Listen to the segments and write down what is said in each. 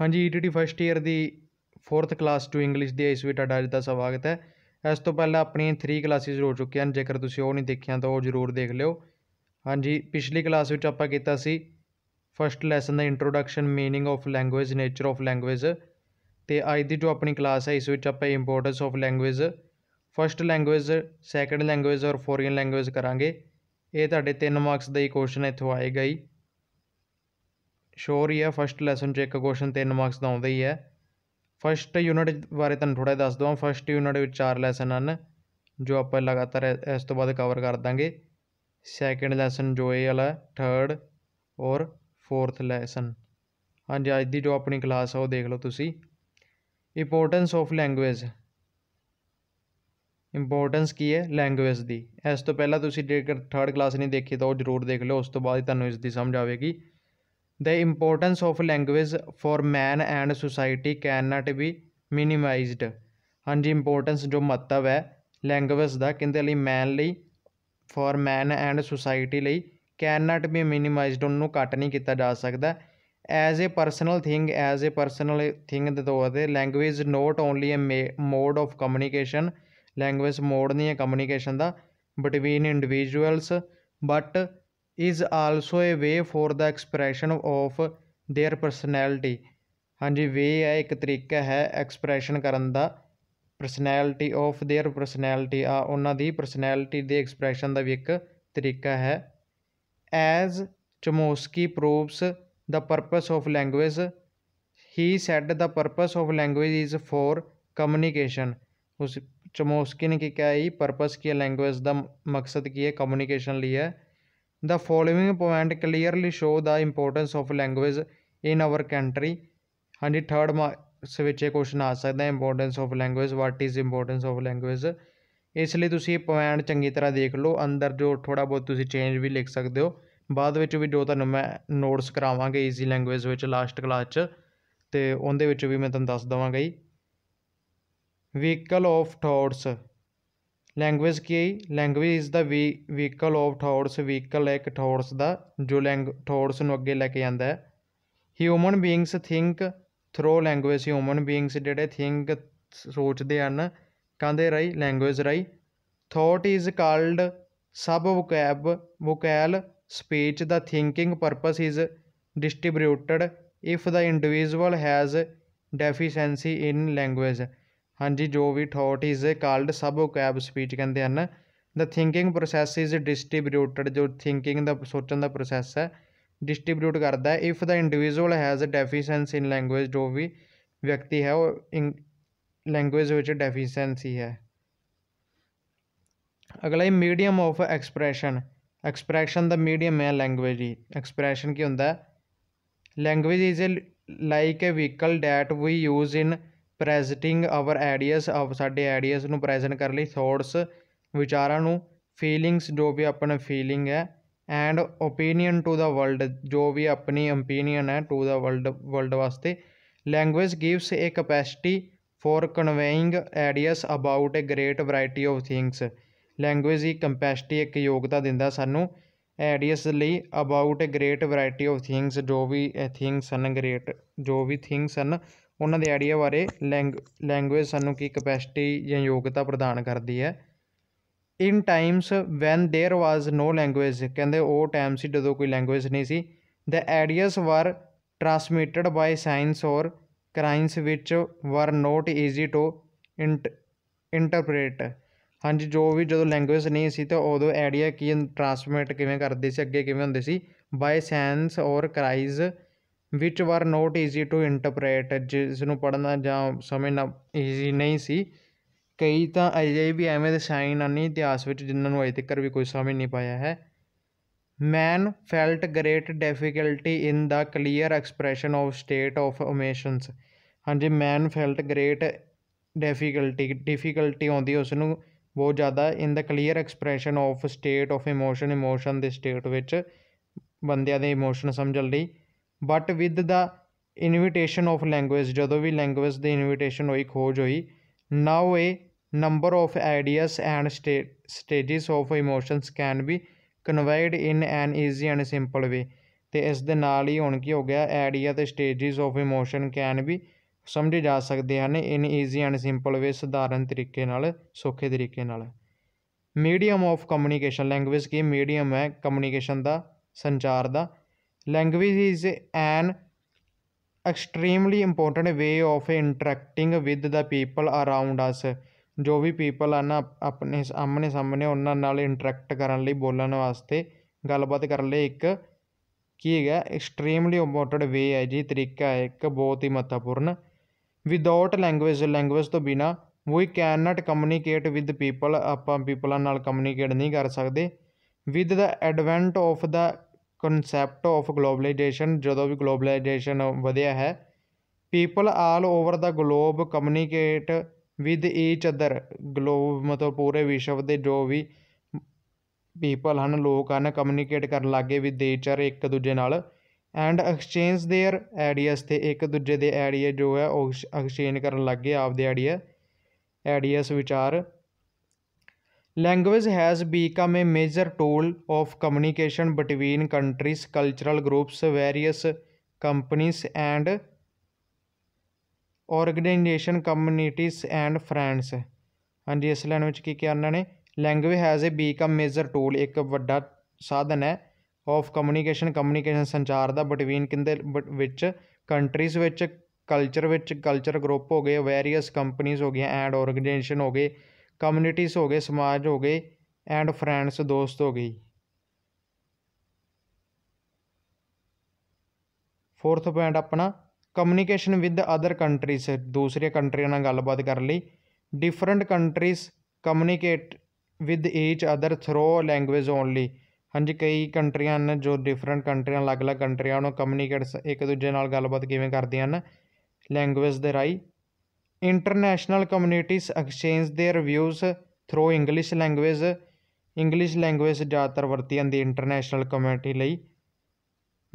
ਹਾਂਜੀ ETT first year ਦੀ 4th class to English ਦੀ ਇਸ ਵਿੱਚ ਤੁਹਾਡਾ ਅੱਜ ਦਾ ਸਵਾਗਤ ਹੈ ਇਸ ਤੋਂ ਪਹਿਲਾਂ ਆਪਣੀਆਂ 3 ਕਲਾਸਿਸ ਹੋ ਚੁੱਕੀਆਂ ਹਨ ਜੇਕਰ ਤੁਸੀਂ ਉਹ ਨਹੀਂ ਦੇਖੀਆਂ ਤਾਂ ਉਹ ਜ਼ਰੂਰ ਦੇਖ ਲਿਓ ਹਾਂਜੀ ਪਿਛਲੀ ਕਲਾਸ ਵਿੱਚ ਆਪਾਂ ਕੀਤਾ ਸੀ ਫਸਟ ਲੈਸਨ ਦਾ introduction meaning of language nature of language ਤੇ ਅੱਜ ਦੀ ਜੋ ਆਪਣੀ ਕਲਾਸ ਹੈ ਇਸ ਵਿੱਚ ਆਪਾਂ importance of language first language second language ਔਰ ਫੋਰੀਅਨ ਲੈਂਗੁਏਜ ਕਰਾਂਗੇ ਇਹ ਤੁਹਾਡੇ 3 ਮਾਰਕਸ ਦਾ ਹੀ ਕੁਐਸਚਨ ਇੱਥੋਂ ਆਏਗਾ ਹੀ ਸ਼ੋਰ ਹੀ ਆ ਫਸਟ ਲੈਸਨ 'ਚ ਇੱਕ ਕੁਐਸਚਨ 3 ਮਾਰਕਸ ਦਾ ਆਉਂਦਾ ਹੀ ਹੈ ਫਸਟ ਯੂਨਿਟ ਬਾਰੇ ਤੁਹਾਨੂੰ ਥੋੜਾ ਦੱਸ ਦਵਾਂ ਫਸਟ ਯੂਨਿਟ ਵਿੱਚ ਚਾਰ ਲੈਸਨ ਹਨ ਜੋ ਆਪਾਂ ਲਗਾਤਾਰ ਇਸ ਤੋਂ ਬਾਅਦ ਕਵਰ ਕਰ ਦਾਂਗੇ ਸੈਕੰਡ ਲੈਸਨ ਜੋ ਇਹ ਵਾਲਾ ਥਰਡ ਔਰ ਫੋਰਥ ਲੈਸਨ ਹਾਂਜੀ ਅੱਜ ਦੀ ਜੋ ਆਪਣੀ ਕਲਾਸ ਆ ਉਹ ਦੇਖ ਲਓ ਤੁਸੀਂ ਇੰਪੋਰਟੈਂਸ ਆਫ ਲੈਂਗੁਏਜ ਇੰਪੋਰਟੈਂਸ ਕੀ ਹੈ ਲੈਂਗੁਏਜ ਦੀ ਇਸ ਤੋਂ ਪਹਿਲਾਂ ਤੁਸੀਂ ਜੇਕਰ ਥਰਡ ਕਲਾਸ ਨਹੀਂ ਦੇਖੀ ਤਾਂ ਉਹ ਜ਼ਰੂਰ ਦੇਖ ਲਓ ਉਸ ਤੋਂ ਬਾਅਦ ਤੁਹਾਨੂੰ ਇਸ ਦੀ ਸਮਝ ਆਵੇਗੀ importance of language language man and society can not be minimized ਹਾਂਜੀ ਇੰਪੋਰਟੈਂਸ ਜੋ ਮਹੱਤਵ ਹੈ ਲੈਂਗੁਏਜ ਦਾ ਕਿੰਦੇ ਲਈ ਮੈਨ ਲਈ ਫॉर ਮੈਨ ਐਂਡ ਸੋਸਾਇਟੀ ਲਈ ਕੈਨ ਨਾਟ ਬੀ ਮਿਨੀਮਾਈਜ਼ਡ ਉਹਨੂੰ ਕੱਟ ਨਹੀਂ ਕੀਤਾ ਜਾ ਸਕਦਾ as a personal thing as a personal thing ਦੇ ਤੌਰ ਤੇ language not only a mode of communication language mode ਨਹੀਂ ਹੈ ਕਮਿਊਨੀਕੇਸ਼ਨ ਦਾ between individuals but is also a way for the expression of their personality ਹਾਂਜੀ way ਹੈ ਇੱਕ ਤਰੀਕਾ ਹੈ ਐਕਸਪ੍ਰੈਸ਼ਨ ਕਰਨ ਦਾ ਪਰਸਨੈਲਿਟੀ ਆਫ देयर ਪਰਸਨੈਲਿਟੀ ਆ ਉਹਨਾਂ ਦੀ ਪਰਸਨੈਲਿਟੀ ਦੇ ਐਕਸਪ੍ਰੈਸ਼ਨ ਦਾ ਵੀ ਇੱਕ ਤਰੀਕਾ ਹੈ as Chomsky proves the purpose of language he said the purpose of language is for communication ਉਸ ਚਮੋਸਕੀ ਨੇ ਕੀ ਕਿਹਾ ਇਹ ਪਰਪਸ ਕੀ ਹੈ ਲੈਂਗੁਏਜ ਦਾ ਮਕਸਦ ਕੀ ਹੈ ਕਮਿਊਨੀਕੇਸ਼ਨ ਲਈ ਹੈ the following point clearly show the importance of language in our country ਹਾਂਜੀ 3rd ਮਾਰਕਸ ਵਿੱਚ ਇਹ ਕੁਐਸਚਨ ਆ ਸਕਦਾ importance of language what is importance of language ਇਸ ਲਈ ਤੁਸੀਂ ਇਹ ਪੁਆਇੰਟ ਚੰਗੀ ਤਰ੍ਹਾਂ ਦੇਖ ਲਓ ਅੰਦਰ ਜੋ ਥੋੜਾ ਬਹੁਤ ਤੁਸੀਂ ਚੇਂਜ ਵੀ ਲਿਖ ਸਕਦੇ ਹੋ ਬਾਅਦ ਵਿੱਚ ਵੀ ਜੋ ਤੁਹਾਨੂੰ ਮੈਂ ਨੋਟਸ ਕਰਾਵਾਂਗੇ ਈਜ਼ੀ ਲੈਂਗੁਏਜ ਵਿੱਚ ਲਾਸਟ ਕਲਾਸ 'ਚ ਤੇ ਉਹਦੇ ਵਿੱਚ ਵੀ ਮੈਂ ਤੁਹਾਨੂੰ ਦੱਸ ਦਵਾਂਗਾ ਜੀ ਵਹੀਕਲ ਆਫ ਥੌਟਸ ਲੈਂਗੁਏਜ ਕੀ ਲੈਂਗੁਏਜ ਇਜ਼ ਦਾ ਵੀ ਵਹੀਕਲ ਆਫ ਥੌਟਸ ਵਹੀਕਲ ਹੈ ਇੱਕ ਥੌਟਸ ਦਾ ਜੋ ਲੈਂਗ ਥੌਟਸ ਨੂੰ ਅੱਗੇ ਲੈ ਕੇ ਜਾਂਦਾ ਹੈ human beings think through language human beings ਜਿਹੜੇ ਥਿੰਕ ਸੋਚਦੇ ਹਨ ਕਹਿੰਦੇ ਰਹੀ ਲੈਂਗੁਏਜ ਰਾਈ thought is called sub vocab vocal speech the thinking purpose is distributed if the individual has deficiency in language ਹਾਂਜੀ ਜੋ ਵੀ thought is called sub cab speech ਕਹਿੰਦੇ ਹਨ the thinking process is distributed ਜੋ thinking ਦਾ ਸੋਚਣ ਦਾ process ਹੈ distribute ਕਰਦਾ ਹੈ if the individual has a deficiency in language ਜੋ ਵੀ ਵਿਅਕਤੀ ਹੈ ਉਹ ਲੈਂਗੁਏਜ ਵਿੱਚ ਡੈਫੀਸ਼ੈਂਸੀ ਹੈ ਅਗਲਾ ਹੈ ਮੀਡੀਅਮ ਆਫ ਐਕਸਪ੍ਰੈਸ਼ਨ ਐਕਸਪ੍ਰੈਸ਼ਨ ਦਾ ਮੀਡੀਅਮ ਹੈ ਲੈਂਗੁਏਜ ਹੀ ਐਕਸਪ੍ਰੈਸ਼ਨ ਕੀ ਹੁੰਦਾ ਹੈ language is like a vehicle that we use in presenting our ideas of ਸਾਡੇ ਆਈਡੀਆਸ ਨੂੰ ਪ੍ਰੈਜ਼ੈਂਟ ਕਰਨ ਲਈ ਥੌਟਸ ਵਿਚਾਰਾਂ ਨੂੰ ਫੀਲਿੰਗਸ ਜੋ ਵੀ ਆਪਣਾ ਫੀਲਿੰਗ ਹੈ and opinion to the world ਜੋ ਵੀ ਆਪਣੀ ਓਪੀਨੀਅਨ ਹੈ ਟੂ ਦਾ ਵਰਲਡ ਵਰਲਡ ਵਾਸਤੇ language gives a capacity for conveying ideas about a great variety of things language ਹੀ ਕੰਪੈਸਿਟੀ ਇੱਕ ਯੋਗਤਾ ਦਿੰਦਾ ਸਾਨੂੰ ਆਈਡੀਆਸ ਲਈ about a great variety of things ਜੋ ਵੀ ਥਿੰਗਸ ਹਨ ਗ੍ਰੇਟ ਜੋ ਵੀ ਥਿੰਗਸ ਹਨ ਉਹਨਾਂ ਦੇ ਆਈਡੀਆ ਬਾਰੇ ਲੈਂਗ ਲੈਂਗੁਏਜ ਸਾਨੂੰ ਕੀ ਕਪੈਸਿਟੀ ਜਾਂ ਯੋਗਤਾ ਪ੍ਰਦਾਨ ਕਰਦੀ ਹੈ in times when there was no language ਕਹਿੰਦੇ ਉਹ ਟਾਈਮ ਸੀ ਜਦੋਂ ਕੋਈ ਲੈਂਗੁਏਜ ਨਹੀਂ ਸੀ ਦ ਆਈਡੀਆਸ ਵਰ ਟ੍ਰਾਂਸਮਿਟਡ ਬਾਈ ਸਾਇੰਸ ਔਰ ਕ੍ਰਾਈਮਸ ਵਿੱਚ ਵਰ ਨੋਟ ਈਜ਼ੀ ਟੂ ਇੰਟਰਪ੍ਰੀਟ ਹਾਂਜੀ ਜੋ ਵੀ ਜਦੋਂ ਲੈਂਗੁਏਜ ਨਹੀਂ ਸੀ ਤਾਂ ਉਦੋਂ ਆਈਡੀਆ ਕੀ ਟ੍ਰਾਂਸਮਿਟ ਕਿਵੇਂ ਕਰਦੇ ਸੀ ਅੱਗੇ ਕਿਵੇਂ ਹੁੰਦੇ ਸੀ ਬਾਈ ਸਾਇੰਸ ਔਰ ਕ੍ਰਾਈਜ਼ ਵਿਚ ਵਰ ਨੋਟ ਈਜ਼ੀ ਟੂ ਇੰਟਰਪ੍ਰੇਟ ਜਿਸ ਨੂੰ ਪੜ੍ਹਨਾ ਜਾਂ ਸਮਝਣਾ ਈਜ਼ੀ ਨਹੀਂ ਸੀ ਕਈ ਤਾਂ ਅਜੇ ਵੀ ਐਵੇਂ ਦੇ ਸਾਈਨ ਆ ਨਹੀਂ ਇਤਿਹਾਸ ਵਿੱਚ ਜਿਨ੍ਹਾਂ ਨੂੰ ਅਜੇ ਤੱਕ ਵੀ ਕੋਈ ਸਮਝ ਨਹੀਂ ਪਾਇਆ ਹੈ man felt great difficulty in the clear expression of state of emotions ਹਾਂਜੀ man felt great difficulty difficulty ਆਉਂਦੀ ਉਸ ਨੂੰ ਬਹੁਤ ਜ਼ਿਆਦਾ in the clear expression of state of emotion emotion ਦੇ ਸਟੇਟ ਵਿੱਚ ਬੰਦਿਆਂ ਦੇ ਇਮੋਸ਼ਨ ਸਮਝਣ ਲਈ but with the invitation of language ਜਦੋਂ ਵੀ ਲੈਂਗੁਏਜ ਦੀ ਇਨਵੀਟੇਸ਼ਨ ਹੋਈ ਖੋਜ ਹੋਈ now a number of ideas and stages of emotions can be ਕਨਵੇਡ in an easy and simple way ਤੇ ਇਸ ਦੇ ਨਾਲ ਹੀ ਹੁਣ ਕੀ ਹੋ ਗਿਆ ਆਈਡੀਆ ਤੇ stages of emotion can be ਸਮਝੇ ਜਾ ਸਕਦੇ ਹਨ in easy and simple way ਸਧਾਰਨ ਤਰੀਕੇ ਨਾਲ ਸੌਖੇ ਤਰੀਕੇ ਨਾਲ ਮੀਡੀਅਮ ਆਫ ਕਮਿਊਨੀਕੇਸ਼ਨ ਲੈਂਗੁਏਜ ਕੀ ਮੀਡੀਅਮ ਹੈ ਕਮਿਊਨੀਕੇਸ਼ਨ ਦਾ ਸੰਚਾਰ ਦਾ language is an extremely important way of interacting with the people around us ਜੋ ਵੀ ਪੀਪਲ ਆ ਨਾ ਆਪਣੇ ਸਾਹਮਣੇ ਸਾਹਮਣੇ ਉਹਨਾਂ ਨਾਲ ਇੰਟਰੈਕਟ ਕਰਨ ਲਈ ਬੋਲਣ ਵਾਸਤੇ ਗੱਲਬਾਤ ਕਰਨ ਲਈ ਇੱਕ ਕੀ ਹੈਗਾ ਐਕਸਟ੍ਰੀਮਲੀ ਇੰਪੋਰਟੈਂਟ ਵੇ ਹੈ ਜੀ ਤਰੀਕਾ ਹੈ ਇੱਕ ਬਹੁਤ ਹੀ ਮਹੱਤਵਪੂਰਨ ਵਿਦਆਊਟ ਲੈਂਗੁਏਜ ਲੈਂਗੁਏਜ ਤੋਂ ਬਿਨਾ ਵੀ can not communicate with people ਆਪਾਂ ਪੀਪਲਾਂ ਨਾਲ ਕਮਿਊਨੀਕੇਟ ਨਹੀਂ ਕਰ ਸਕਦੇ with the advent of the concept of globalisation ਜਦੋਂ ਵੀ ਗਲੋਬਲਾਈਜੇਸ਼ਨ ਵਧਿਆ ਹੈ people all over the globe communicate with each other globe ਮਤਲਬ ਪੂਰੇ ਵਿਸ਼ਵ ਦੇ ਜੋ ਵੀ ਪੀਪਲ ਹਨ ਲੋਕ ਹਨ ਕਮਿਊਨੀਕੇਟ ਕਰਨ ਲੱਗੇ ਵਿਦ ਚਰ ਇੱਕ ਦੂਜੇ ਨਾਲ ਐਂਡ ਐਕਸਚੇਂਜ देयर ਆਈਡੀਆਸ ਤੇ ਇੱਕ ਦੂਜੇ ਦੇ ਆਈਡੀਆ ਜੋ ਹੈ ਉਹ ਐਕਸਚੇਂਜ ਕਰਨ ਲੱਗੇ ਆਪਦੇ ਆਈਡੀਆ ਆਈਡੀਆਸ ਵਿਚਾਰ language has become a major tool of communication between countries cultural groups various companies and organisation communities and friends ਹਾਂਜੀ ਇਸ ਲੈਣ ਵਿੱਚ ਕੀ ਕਿਹਾ ਉਹਨਾਂ ਨੇ language has a become major tool ਇੱਕ ਵੱਡਾ ਸਾਧਨ ਹੈ ਆਫ ਕਮਿਊਨੀਕੇਸ਼ਨ ਕਮਿਊਨੀਕੇਸ਼ਨ ਸੰਚਾਰ ਦਾ ਬਿਟਵੀਨ ਕਿੰਦੇ ਵਿੱਚ ਕੰਟਰੀਜ਼ ਵਿੱਚ ਕਲਚਰ ਵਿੱਚ ਕਲਚਰ ਗਰੁੱਪ ਹੋ ਗਏ ਵੇਰੀਅਸ ਕੰਪਨੀਆਂ ਹੋ ਗਈਆਂ ਐਂਡ ਆਰਗੇਨਾਈਜੇਸ਼ਨ ਹੋ ਗਏ ਕਮਿਊਨਿਟੀਜ਼ ਹੋ ਗਏ ਸਮਾਜ ਹੋ ਗਏ ਐਂਡ ਫਰੈਂਡਸ ਦੋਸਤ ਹੋ ਗਈ ਫੋਰਥ ਪੁਆਇੰਟ ਆਪਣਾ ਕਮਿਊਨੀਕੇਸ਼ਨ ਵਿਦ ਅਦਰ ਕੰਟਰੀਜ਼ ਦੂਸਰੀਆਂ ਕੰਟਰੀਆਂ ਨਾਲ ਗੱਲਬਾਤ ਕਰਨ ਲਈ different countries communicate with each other through language only ਹਾਂਜੀ ਕਈ ਕੰਟਰੀਆਂ ਨੇ ਜੋ ਡਿਫਰੈਂਟ ਕੰਟਰੀਆਂ ਅਲੱਗ-ਅਲੱਗ ਕੰਟਰੀਆਂ ਨੂੰ ਕਮਿਊਨੀਕੇਟ ਇੱਕ ਦੂਜੇ ਨਾਲ ਗੱਲਬਾਤ ਕਿਵੇਂ ਕਰਦੀਆਂ ਹਨ ਲੈਂਗੁਏਜ ਦੇ ਰਾਈ international communities exchange the reviews through English language English language ਜ਼ਿਆਦਾਤਰ ਵਰਤੀ ਜਾਂਦੀ ਇੰਟਰਨੈਸ਼ਨਲ ਕਮਿਊਨਿਟੀ ਲਈ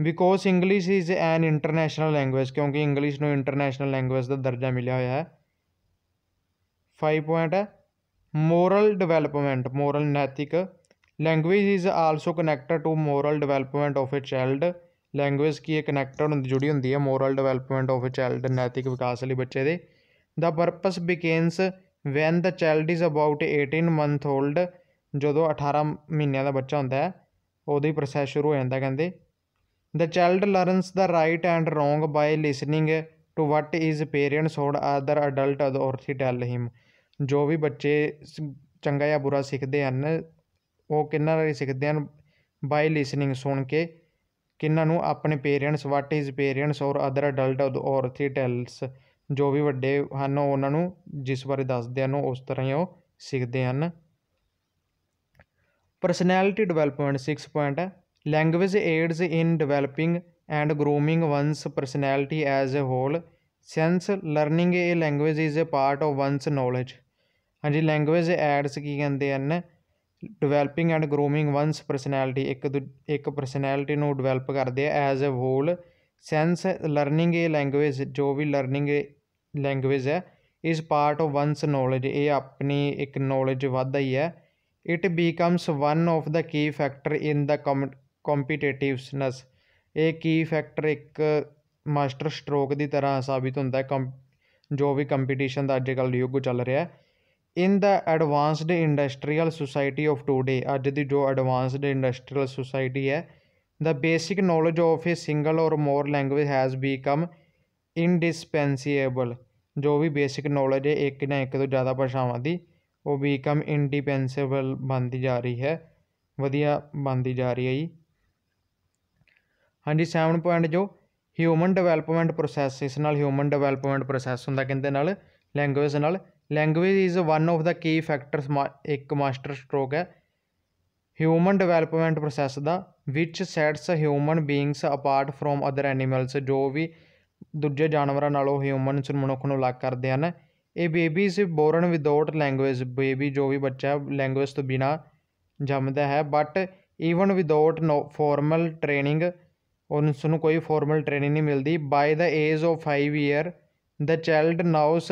because English is an international language ਕਿਉਂਕਿ ਇੰਗਲਿਸ਼ ਨੂੰ ਇੰਟਰਨੈਸ਼ਨਲ ਲੈਂਗੁਏਜ ਦਾ ਦਰਜਾ ਮਿਲਿਆ ਹੋਇਆ ਹੈ 5 ਪੁਆਇੰਟ ਮੋਰਲ ਡਿਵੈਲਪਮੈਂਟ ਮੋਰਲ ਨੈਤਿਕ language is also connected to moral development of a child language ਕੀ ਇਹ ਕਨੈਕਟਡ ਹੁੰਦੀ ਜੁੜੀ ਹੁੰਦੀ ਹੈ moral development of a child ਨੈਤਿਕ ਵਿਕਾਸ ਲਈ ਬੱਚੇ ਦੇ ਦਾ purpose begins when the child is about 18 month old ਜਦੋਂ 18 ਮਹੀਨਿਆਂ ਦਾ ਬੱਚਾ ਹੁੰਦਾ ਹੈ ਉਦੋਂ ਹੀ ਪ੍ਰੋਸੈਸ ਸ਼ੁਰੂ ਹੋ ਜਾਂਦਾ ਕਹਿੰਦੇ the child learns the right and wrong by listening to what is parents or other adult authority tell him ਜੋ ਵੀ ਬੱਚੇ ਚੰਗਾ ਜਾਂ ਬੁਰਾ ਸਿੱਖਦੇ ਹਨ ਉਹ ਕਿੰਨਾ ਰਾਹੀਂ ਸਿੱਖਦੇ ਹਨ ਬਾਈ ਲਿਸਨਿੰਗ ਸੁਣ ਕੇ ਕਿੰਨਾਂ ਨੂੰ ਆਪਣੇ parents what is parents or other adult authority tells ਜੋ ਵੀ ਵੱਡੇ ਹਨ ਉਹਨਾਂ ਨੂੰ ਜਿਸ ਬਾਰੇ ਦੱਸਦੇ ਹਨ ਉਸ ਤਰ੍ਹਾਂ ਹੀ ਉਹ ਸਿੱਖਦੇ ਹਨ personality development 6 point language aids in developing and grooming one's personality as a whole sense learning a language is a part of one's knowledge ਹਾਂਜੀ ਲੈਂਗੁਏਜ ਐਡਸ ਕੀ ਕਹਿੰਦੇ ਹਨ developing and grooming one's personality ਇੱਕ ਇੱਕ personality ਨੂੰ develop ਕਰਦੇ as a whole sense learning ਇਹ language ਜੋ ਵੀ ਲਰਨਿੰਗ ਲੈਂਗੁਏਜ ਹੈ ਇਸ ਪਾਰਟ ਆਫ ਵਨਸ ਨੋਲੇਜ ਇਹ ਆਪਣੀ ਇੱਕ ਨੋਲੇਜ ਵਾਧਾ ਹੀ ਹੈ it becomes one of the key factor in the competitiveness ਇਹ ਕੀ ਫੈਕਟਰ ਇੱਕ ਮਾਸਟਰ ਸਟ੍ਰੋਕ ਦੀ ਤਰ੍ਹਾਂ ਸਾਬਿਤ ਹੁੰਦਾ ਹੈ ਜੋ ਵੀ ਕੰਪੀਟੀਸ਼ਨ ਦਾ ਅੱਜ ਕੱਲ੍ਹ ਯੁੱਗ ਚੱਲ ਰਿਹਾ ਹੈ in the advanced industrial society of today ਅੱਜ ਦੀ ਜੋ ਐਡਵਾਂਸਡ ਇੰਡਸਟਰੀਅਲ ਸੁਸਾਇਟੀ ਹੈ The basic knowledge of a single or more language has become indispensable. ਜੋ ਵੀ ਬੇਸਿਕ ਨੌਲੇਜ ਹੈ ਇੱਕ ਨਾ ਇੱਕ ਤੋਂ ਜ਼ਿਆਦਾ ਭਾਸ਼ਾਵਾਂ ਦੀ ਉਹ ਬੀਕਮ ਇੰਡੀਪੈਂਸੇਬਲ ਬਣਦੀ ਜਾ ਰਹੀ ਹੈ ਵਧੀਆ ਬਣਦੀ ਜਾ ਰਹੀ ਹੈ ਜੀ ਹਾਂਜੀ 7 ਪੁਆਇੰਟ ਜੋ ਹਿਊਮਨ ਡਿਵੈਲਪਮੈਂਟ ਪ੍ਰੋਸੈਸ ਇਸ ਨਾਲ ਹਿਊਮਨ ਡਿਵੈਲਪਮੈਂਟ ਪ੍ਰੋਸੈਸ ਹੁੰਦਾ ਕਿੰਦੇ ਨਾਲ ਲੈਂਗੁਏਜ ਨਾਲ language is one of the key factors ਇੱਕ ਮਾਸਟਰ ਸਟ੍ਰੋਕ ਹੈ ਹਿਊਮਨ ਡਿਵੈਲਪਮੈਂਟ ਪ੍ਰੋਸੈਸ ਦਾ which sets human beings apart from other animals ਜੋ ਵੀ ਦੂਜੇ ਜਾਨਵਰਾਂ ਨਾਲੋਂ ਹਿਊਮਨਸ ਨੂੰ ਮਨੁੱਖ ਨੂੰ ਅਲੱਗ ਕਰਦੇ ਹਨ ਇਹ babies born without language baby ਜੋ ਵੀ ਬੱਚਾ ਲੈਂਗੁਏਜ ਤੋਂ ਬਿਨਾ ਜੰਮਦਾ ਹੈ but even without no formal training ਉਹਨੂੰ ਸਾਨੂੰ ਕੋਈ ਫਾਰਮਲ ਟ੍ਰੇਨਿੰਗ ਨਹੀਂ ਮਿਲਦੀ by the age of 5 year the child knows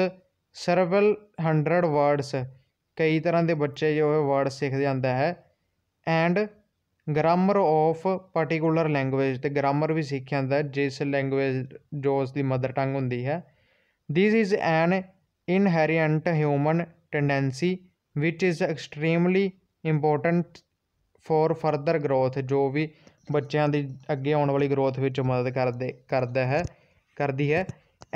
several 100 words ਕਈ ਤਰ੍ਹਾਂ ਦੇ ਬੱਚੇ ਜੋ ਹੈ ਵਰਡ ਸਿੱਖ ਜਾਂਦਾ ਹੈ and grammar of particular language ਤੇ ਗ੍ਰਾਮਰ ਵੀ ਸਿੱਖਿਆ ਜਾਂਦਾ ਜਿਸ ਲੈਂਗੁਏਜ ਜੋ ਉਸ ਦੀ ਮਦਰ ਟੰਗ ਹੁੰਦੀ ਹੈ this is an inherent human tendency which is extremely important for further growth ਜੋ ਵੀ ਬੱਚਿਆਂ ਦੀ ਅੱਗੇ ਆਉਣ ਵਾਲੀ ਗਰੋਥ ਵਿੱਚ ਮਦਦ ਕਰਦੇ ਕਰਦਾ ਹੈ ਕਰਦੀ ਹੈ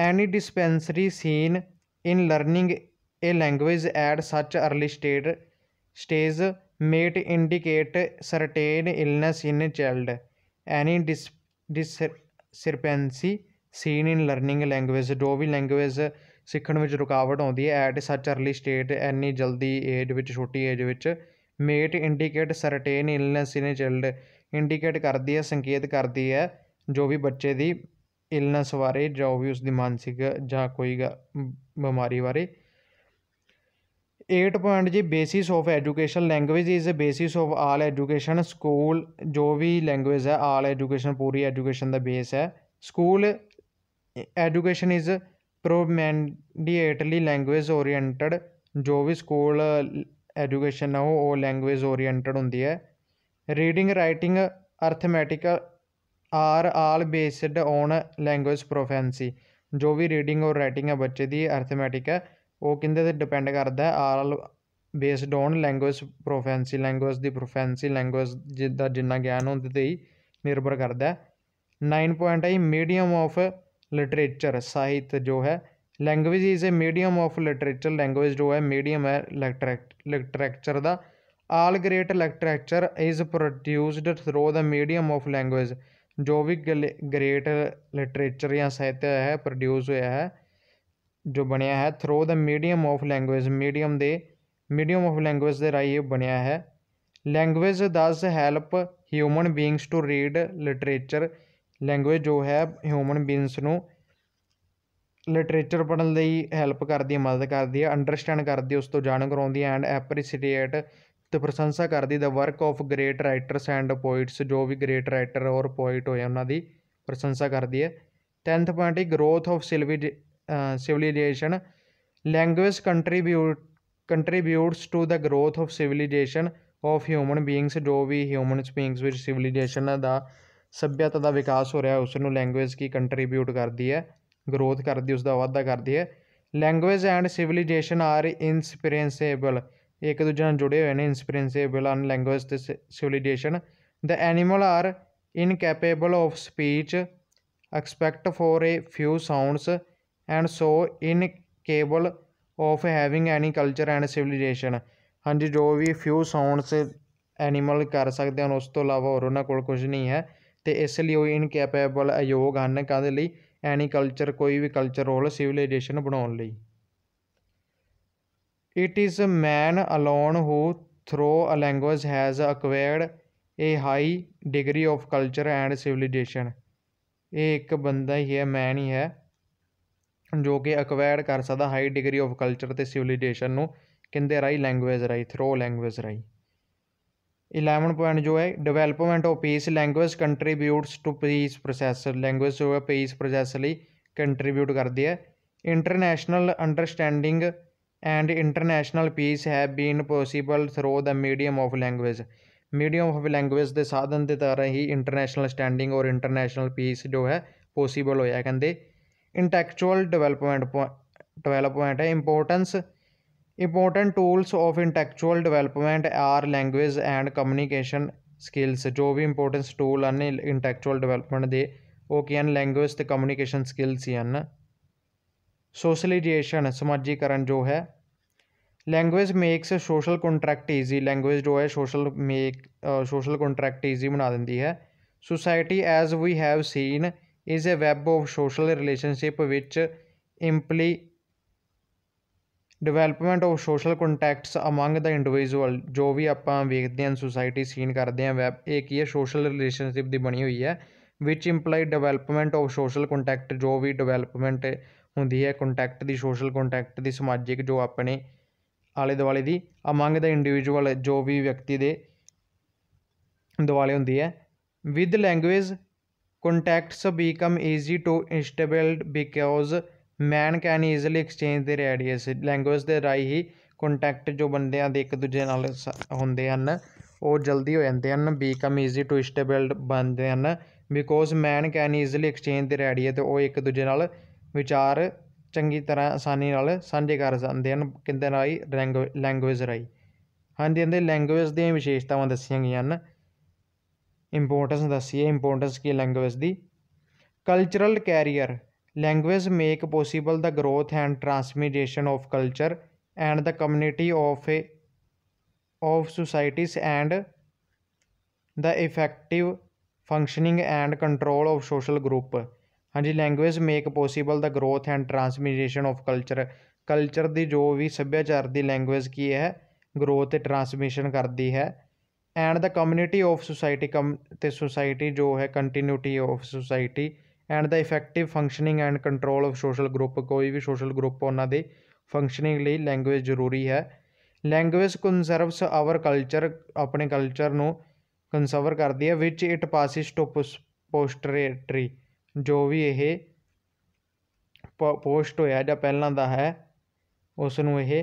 any dispensary seen in learning a language at such early state stage might indicate certain illness in child any dis discrepancy seen in learning language ਜੋ ਵੀ ਲੈਂਗੁਏਜ ਸਿੱਖਣ ਵਿੱਚ ਰੁਕਾਵਟ ਆਉਂਦੀ ਹੈ ਐਟ ਸੱਚ ਅਰਲੀ ਸਟੇਟ ਐਨੀ ਜਲਦੀ ਏਜ ਵਿੱਚ ਛੋਟੀ ਏਜ ਵਿੱਚ might indicate certain illness in child indicate ਕਰਦੀ ਹੈ ਸੰਕੇਤ ਕਰਦੀ ਹੈ ਜੋ ਵੀ ਬੱਚੇ ਦੀ ਇਲਨੈਸ ਬਾਰੇ ਜੋ ਵੀ ਉਸ ਦੀ ਮਾਨਸਿਕ ਜਾਂ ਕੋਈ ਬਿਮਾਰੀ ਬਾਰੇ 8 ਪੁਆਇੰਟ ਜੀ basis of education language is a basis of all education school ਜੋ ਵੀ ਲੈਂਗੁਏਜ ਹੈ ਆਲ ਐਜੂਕੇਸ਼ਨ ਪੂਰੀ ਐਜੂਕੇਸ਼ਨ ਦਾ ਬੇਸ ਹੈ school education is predominantly language oriented ਜੋ ਵੀ ਸਕੂਲ ਐਜੂਕੇਸ਼ਨ ਹੈ ਉਹ ਲੈਂਗੁਏਜ ਓਰੀਐਂਟਡ ਹੁੰਦੀ ਹੈ reading writing arithmetic are all based on language proficiency ਜੋ ਵੀ ਰੀਡਿੰਗ ਔਰ ਰਾਈਟਿੰਗ ਹੈ ਬੱਚੇ ਦੀ ਅਰਥਮੈਟਿਕ ਹੈ ਉਹ ਕਿੰਦੇ ਤੇ ਡਿਪੈਂਡ ਕਰਦਾ all based on language proficiency language ਦੀ ਪ੍ਰੋਫੈਂਸੀ ਲੈਂਗੁਏਜ ਜਿੱਦਾਂ ਜਿੰਨਾ ਗਿਆਨ ਹੁੰਦੇ ਤੇ ਹੀ ਨਿਰਭਰ ਕਰਦਾ ਹੈ 9 ਪੁਆਇੰਟ ਹੈ ਮੀਡੀਅਮ ਆਫ ਲਿਟਰੇਚਰ ਸਾਹਿਤ ਜੋ ਹੈ language is a medium of literature language ਜੋ ਹੈ ਮੀਡੀਅਮ ਹੈ ਲਿਟਰੇਚਰ ਦਾ all great literature is produced through the medium of language ਜੋ ਵੀ ਗ੍ਰੇਟ ਲਿਟਰੇਚਰ ਜਾਂ ਸਾਹਿਤ ਹੈ ਪ੍ਰੋਡਿਊਸ ਹੋਇਆ ਹੈ ਜੋ ਬਣਿਆ ਹੈ through the medium of language medium ਦੇ ਮੀਡੀਅਮ ਆਫ ਲੈਂਗੁਏਜ ਦੇ ਰਾਹੀਂ ਇਹ ਬਣਿਆ ਹੈ language does help human beings to read literature language ਜੋ ਹੈ ਹਿਊਮਨ ਬੀਇੰਸ ਨੂੰ ਲਿਟਰੇਚਰ ਪੜਨ ਲਈ ਹੈਲਪ ਕਰਦੀ ਹੈ ਮਦਦ ਕਰਦੀ ਹੈ ਅੰਡਰਸਟੈਂਡ ਕਰਦੀ ਉਸ ਤੋਂ ਜਾਣੂ ਕਰਾਉਂਦੀ ਐਂਡ ਐਪਰੀਸੀਏਟ ਤੇ ਪ੍ਰਸ਼ੰਸਾ ਕਰਦੀ the work of great writers and poets ਜੋ ਵੀ ਗ੍ਰੇਟ ਰਾਈਟਰ ਔਰ ਪੋਇਟ ਹੋਏ ਉਹਨਾਂ ਦੀ ਪ੍ਰਸ਼ੰਸਾ ਕਰਦੀ ਹੈ 10th ਪੁਆਇੰਟ ਹੈ ਗਰੋਥ ਆਫ ਸਿਲਵੀ civilisation language contribute contributes to the growth of civilisation of human beings ਜੋ ਵੀ ਹਿਊਮਨ ਬੀਇੰਗਸ ਵਿੱਚ ਸਿਵਲਾਈਜੇਸ਼ਨ ਦਾ ਸਭਿਅਤਾ ਦਾ ਵਿਕਾਸ ਹੋ ਰਿਹਾ ਉਸ ਨੂੰ ਲੈਂਗੁਏਜ ਕੀ ਕੰਟਰੀਬਿਊਟ ਕਰਦੀ ਹੈ ਗਰੋਥ ਕਰਦੀ ਉਸ ਦਾ ਵਾਧਾ ਕਰਦੀ ਹੈ language and civilisation are inseparable ਇੱਕ ਦੂਜੇ ਨਾਲ ਜੁੜੇ ਹੋਏ ਨੇ ਇਨਸਪੀਰੈਂਸੇਬਲ ਆਨ ਲੈਂਗੁਏਜ ਤੇ civilisation the animal are incapable of speech except for a few sounds and so incapable of having any culture and civilisation ਹਾਂਜੀ ਜੋ ਵੀ ਫਿਊ ਸਾਊਂਡਸ ਐਨੀਮਲ ਕਰ ਸਕਦੇ ਹਨ ਉਸ ਤੋਂ ਇਲਾਵਾ ਹੋਰ ਉਹਨਾਂ ਕੋਲ ਕੁਝ ਨਹੀਂ ਹੈ ਤੇ ਇਸ ਲਈ ਉਹ ਕੈਪੇਬਲ ਅਯੋਗ ਹਨ ਕਾਦੇ ਲਈ ਐਨੀ ਕਲਚਰ ਕੋਈ ਵੀ ਕਲਚਰ ਰੋਲ ਸਿਵਲਾਈਜੇਸ਼ਨ ਬਣਾਉਣ ਲਈ it is a man alone who through a language has acquired a high degree of culture and civilisation ਇਹ ਇੱਕ ਬੰਦਾ ਹੀ ਹੈ ਮੈਨ ਹੀ ਹੈ ਜੋ ਕਿ ਅਕਵਾਇਰ ਕਰ ਸਕਦਾ ਹਾਈ ਡਿਗਰੀ ਆਫ ਕਲਚਰ ਅਤੇ ਸਿਵਲਾਈਜੇਸ਼ਨ ਨੂੰ ਕਿੰਦੇ ਰਾਈ ਲੈਂਗੁਏਜ ਰਾਈ ਥਰੋ ਲੈਂਗੁਏਜ ਰਾਈ 11 ਪੁਆਇੰਟ ਜੋ ਹੈ development of peace language contributes to peace process language ਜੋ ਹੈ ਪੀਸ प्रोसेस ਲਈ ਕੰਟਰੀਬਿਊਟ ਕਰਦੀ ਹੈ international understanding and international peace ਹੈ been possible through the medium of language medium of language ਦੇ ਸਾਧਨ ਦੇ ਤਰ੍ਹਾਂ ਹੀ international standing or international peace ਜੋ ਹੈ ਪੋਸੀਬਲ ਹੋਇਆ ਕਹਿੰਦੇ इंटेक्चुअल डेवलपमेंट ਡਿਵੈਲਪਮੈਂਟ ਹੈ importance important tools of intellectual development are language and communication skills ਜੋ ਵੀ ਇੰਪੋਰਟੈਂਸ ਟੂਲ ਹਨ ਇੰਟੈਕਚੁਅਲ ਡਿਵੈਲਪਮੈਂਟ ਦੇ ਉਹ ਕੀ ਹਨ ਲੈਂਗੁਏਜ ਤੇ ਕਮਿਊਨੀਕੇਸ਼ਨ ਸਕਿੱਲਸ ਹੀ ਹਨ ਸੋਸ਼ਲਾਈਜੇਸ਼ਨ ਸਮਾਜੀਕਰਨ ਜੋ ਹੈ language makes social contract easy language ਜੋ ਹੈ social make social contract easy ਬਣਾ ਦਿੰਦੀ ਹੈ society as we have seen ਇਸ ਵੈਬ ਆਫ ਸੋਸ਼ਲ ਰਿਲੇਸ਼ਨਸ਼ਿਪ ਵਿੱਚ imply development of social contacts among the individual ਜੋ ਵੀ ਆਪਾਂ ਵੇਖਦੇ ਹਾਂ ਸੋਸਾਇਟੀ ਸੀਨ ਕਰਦੇ ਹਾਂ ਵੈਬ ਇਹ ਕੀ ਹੈ ਸੋਸ਼ਲ ਰਿਲੇਸ਼ਨਸ਼ਿਪ ਦੀ ਬਣੀ ਹੋਈ ਹੈ which imply development of social contact ਜੋ ਵੀ ਡਿਵੈਲਪਮੈਂਟ ਹੁੰਦੀ ਹੈ ਕੰਟੈਕਟ ਦੀ ਸੋਸ਼ਲ ਕੰਟੈਕਟ ਦੀ ਸਮਾਜਿਕ ਜੋ ਆਪਣੇ ਆਲੇ ਦੁਆਲੇ ਦੀ ਅਮੰਗ ਦਾ ਇੰਡੀਵਿਜੂਅਲ ਜੋ ਵੀ ਵਿਅਕਤੀ ਦੇ ਦੁਆਲੇ ਹੁੰਦੀ ਹੈ with language contacts become easy to established because man can easily exchange the radius language ਦੇ ਰਾਈ ਹੀ ਕੰਟੈਕਟ ਜੋ ਬੰਦਿਆਂ ਦੇ ਇੱਕ ਦੂਜੇ ਨਾਲ ਹੁੰਦੇ ਹਨ ਉਹ ਜਲਦੀ ਹੋ ਜਾਂਦੇ ਹਨ ਬੀਕਮ ਈਜ਼ੀ ਟੂ ਇਨਸਟੇਬਲਡ ਬਣਦੇ ਹਨ because man can easily exchange the radius ਤੇ ਉਹ ਇੱਕ ਦੂਜੇ ਨਾਲ ਵਿਚਾਰ ਚੰਗੀ ਤਰ੍ਹਾਂ ਆਸਾਨੀ ਨਾਲ ਸਾਂਝੇ ਕਰ ਜਾਂਦੇ ਹਨ ਕਿੰਦੇ ਨਾਲ ਹੀ ਲੈਂਗੁਏਜ ਰਾਈ ਹਾਂਜੀ ਇਹਦੇ ਲੈਂਗੁਏਜ ਦੀਆਂ ਵਿਸ਼ੇਸ਼ਤਾਵਾਂ ਦੱਸੀਆਂ ਗਈਆਂ ਹਨ ਇੰਪੋਰਟੈਂਸ ਦੱਸੀ ਹੈ ਇੰਪੋਰਟੈਂਸ ਕੀ ਲੈਂਗੁਏਜ ਦੀ cultural carrier language make possible the growth and transmediation of culture and the community of a of societies and the effective functioning and control of social group ਹਾਂਜੀ language make possible the growth and transmediation of culture culture ਦੀ ਜੋ ਵੀ ਸੱਭਿਆਚਾਰ ਦੀ language ਕੀ ਹੈ growth ਤੇ transmission ਕਰਦੀ ਹੈ and the community of society ਕਮ ਤੇ ਸੁਸਾਇਟੀ ਜੋ ਹੈ continuity of society and the effective functioning and control of social group ਕੋਈ ਵੀ ਸੋਸ਼ਲ ਗਰੁੱਪ ਉਹਨਾਂ ਦੇ ਫੰਕਸ਼ਨਿੰਗ ਲਈ ਲੈਂਗੁਏਜ ਜ਼ਰੂਰੀ ਹੈ ਲੈਂਗੁਏਜ ਕਨਸਰਵਸ ਆਵਰ ਕਲਚਰ ਆਪਣੇ ਕਲਚਰ ਨੂੰ ਕੰਜ਼ਰਵ ਕਰਦੀ ਹੈ which it passes to posterity ਜੋ ਵੀ ਇਹ ਪੋਸਟ ਹੋਇਆ ਜਾਂ ਪਹਿਲਾਂ ਦਾ ਹੈ ਉਸ ਨੂੰ ਇਹ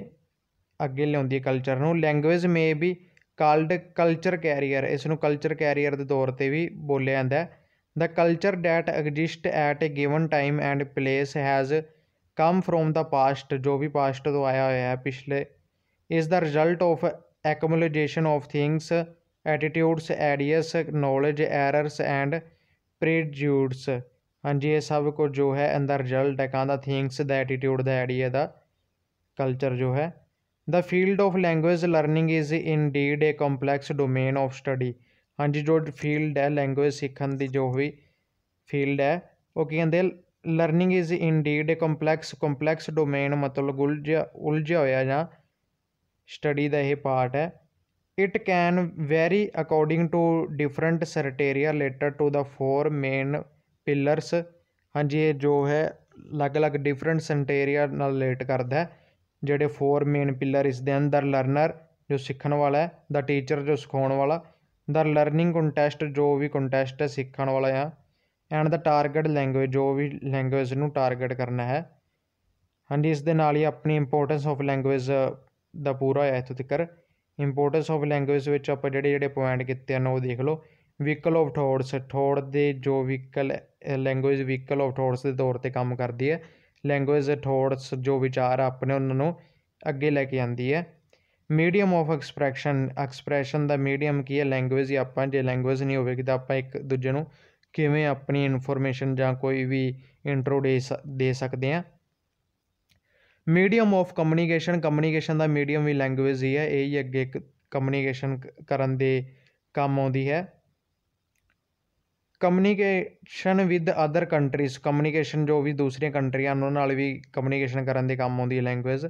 ਅੱਗੇ ਲਿਆਉਂਦੀ ਹੈ ਕਲਚਰ ਨੂੰ language may be called culture carrier ਇਸ ਨੂੰ ਕਲਚਰ ਕੈਰੀਅਰ ਦੇ ਤੌਰ ਤੇ ਵੀ ਬੋਲਿਆ ਜਾਂਦਾ ਹੈ the culture that exist at a given time and place has come from the past ਜੋ ਵੀ ਪਾਸਟ ਤੋਂ ਆਇਆ ਹੋਇਆ ਹੈ ਪਿਛਲੇ is the result of accumulation of things attitudes ideas knowledge errors and prejudices ਹਾਂਜੀ ਇਹ ਸਭ ਕੁਝ ਜੋ ਹੈ ਅੰਦਰ ਰਿਜ਼ਲਟ ਹੈ ਕਾਂਦਾ ਥਿੰਗਸ ਦਾ ਐਟੀਟਿਊਡ ਦਾ ਆਈਡੀਆ ਦਾ ਕਲਚਰ ਜੋ ਹੈ The field of language learning is indeed a complex domain of study ਹਾਂਜੀ ਜੋ ਫੀਲਡ ਹੈ ਲੈਂਗੁਏਜ ਸਿੱਖਣ ਦੀ ਜੋ ਵੀ ਫੀਲਡ ਹੈ ਉਹ ਕੀ ਕਹਿੰਦੇ learning is indeed a complex complex domain ਮਤਲਬ ਉਲਝਿਆ ਉਲਝਿਆ ਹੋਇਆ ਜਾਂ ਸਟੱਡੀ ਦਾ ਇਹ ਪਾਰਟ ਹੈ it can vary according to different criteria related to the four main pillars ਹਾਂਜੀ ਇਹ ਜੋ ਹੈ ਅਲੱਗ-ਅਲੱਗ ਡਿਫਰੈਂਟ ਸਰਟੇਰੀਆ ਨਾਲ ਰਿਲੇਟ ਕਰਦਾ ਹੈ ਜਿਹੜੇ ਫੋਰ ਮੇਨ ਪਿੱਲਰ ਇਸ ਦੇ ਅੰਦਰ ਲਰਨਰ ਜੋ ਸਿੱਖਣ ਵਾਲਾ ਹੈ ਦਾ ਟੀਚਰ ਜੋ ਸਿਖਾਉਣ ਵਾਲਾ ਦਾ ਲਰਨਿੰਗ ਕੰਟੈਸਟ ਜੋ ਵੀ ਕੰਟੈਸਟ ਹੈ ਸਿੱਖਣ ਵਾਲਾ ਆ ਐਂਡ ਦਾ ਟਾਰਗੇਟ ਲੈਂਗੁਏਜ ਜੋ ਵੀ ਲੈਂਗੁਏਜ ਨੂੰ ਟਾਰਗੇਟ ਕਰਨਾ ਹੈ ਹਾਂਜੀ ਇਸ ਦੇ ਨਾਲ ਹੀ ਆਪਣੀ ਇੰਪੋਰਟੈਂਸ ਆਫ ਲੈਂਗੁਏਜ ਦਾ ਪੂਰਾ ਹੈ ਇਥੋਂ ਤੱਕ ਇੰਪੋਰਟੈਂਸ ਆਫ ਲੈਂਗੁਏਜ ਵਿੱਚ ਆਪਾਂ ਜਿਹੜੇ ਜਿਹੜੇ ਪੁਆਇੰਟ ਕੀਤੇ ਹਨ ਉਹ ਦੇਖ ਲਓ ਵਹੀਕਲ ਆਫ ਥੋਟਸ ਥੋਟ ਦੇ ਜੋ vehicle language vehicle of thoughts ਦੇ ਤੌਰ ਤੇ ਕੰਮ ਕਰਦੀ ਹੈ ਲੈਂਗੁਏਜ ਥੋਟਸ ਜੋ ਵਿਚਾਰ ਆਪਣੇ ਉਹਨਾਂ ਨੂੰ ਅੱਗੇ ਲੈ ਕੇ ਜਾਂਦੀ ਹੈ ਮੀਡੀਅਮ ਆਫ ਐਕਸਪ੍ਰੈਸ਼ਨ ਐਕਸਪ੍ਰੈਸ਼ਨ ਦਾ ਮੀਡੀਅਮ ਕੀ ਹੈ ਲੈਂਗੁਏਜ ਹੀ ਆਪਾਂ ਜੇ ਲੈਂਗੁਏਜ ਨਹੀਂ ਹੋਵੇਗੀ ਤਾਂ ਆਪਾਂ ਇੱਕ ਦੂਜੇ ਨੂੰ ਕਿਵੇਂ ਆਪਣੀ ਇਨਫੋਰਮੇਸ਼ਨ ਜਾਂ ਕੋਈ ਵੀ ਇੰਟਰੋ ਦੇ ਸਕਦੇ ਆ ਮੀਡੀਅਮ ਆਫ ਕਮਿਊਨੀਕੇਸ਼ਨ ਕਮਿਊਨੀਕੇਸ਼ਨ ਦਾ ਮੀਡੀਅਮ ਵੀ ਲੈਂਗੁਏਜ ਹੀ ਹੈ ਇਹ ਹੀ ਅੱਗੇ ਕਮਿਊਨੀਕੇਸ਼ਨ ਕਰਨ ਦੇ ਕੰਮ ਆਉਂਦੀ ਹੈ communication with other countries communication ਜੋ ਵੀ ਦੂਸਰੀਆਂ ਕੰਟਰੀਆਂ ਉਹਨਾਂ ਨਾਲ ਵੀ ਕਮਿਊਨੀਕੇਸ਼ਨ ਕਰਨ ਦੇ ਕੰਮ ਆਉਂਦੀ ਹੈ ਲੈਂਗੁਏਜ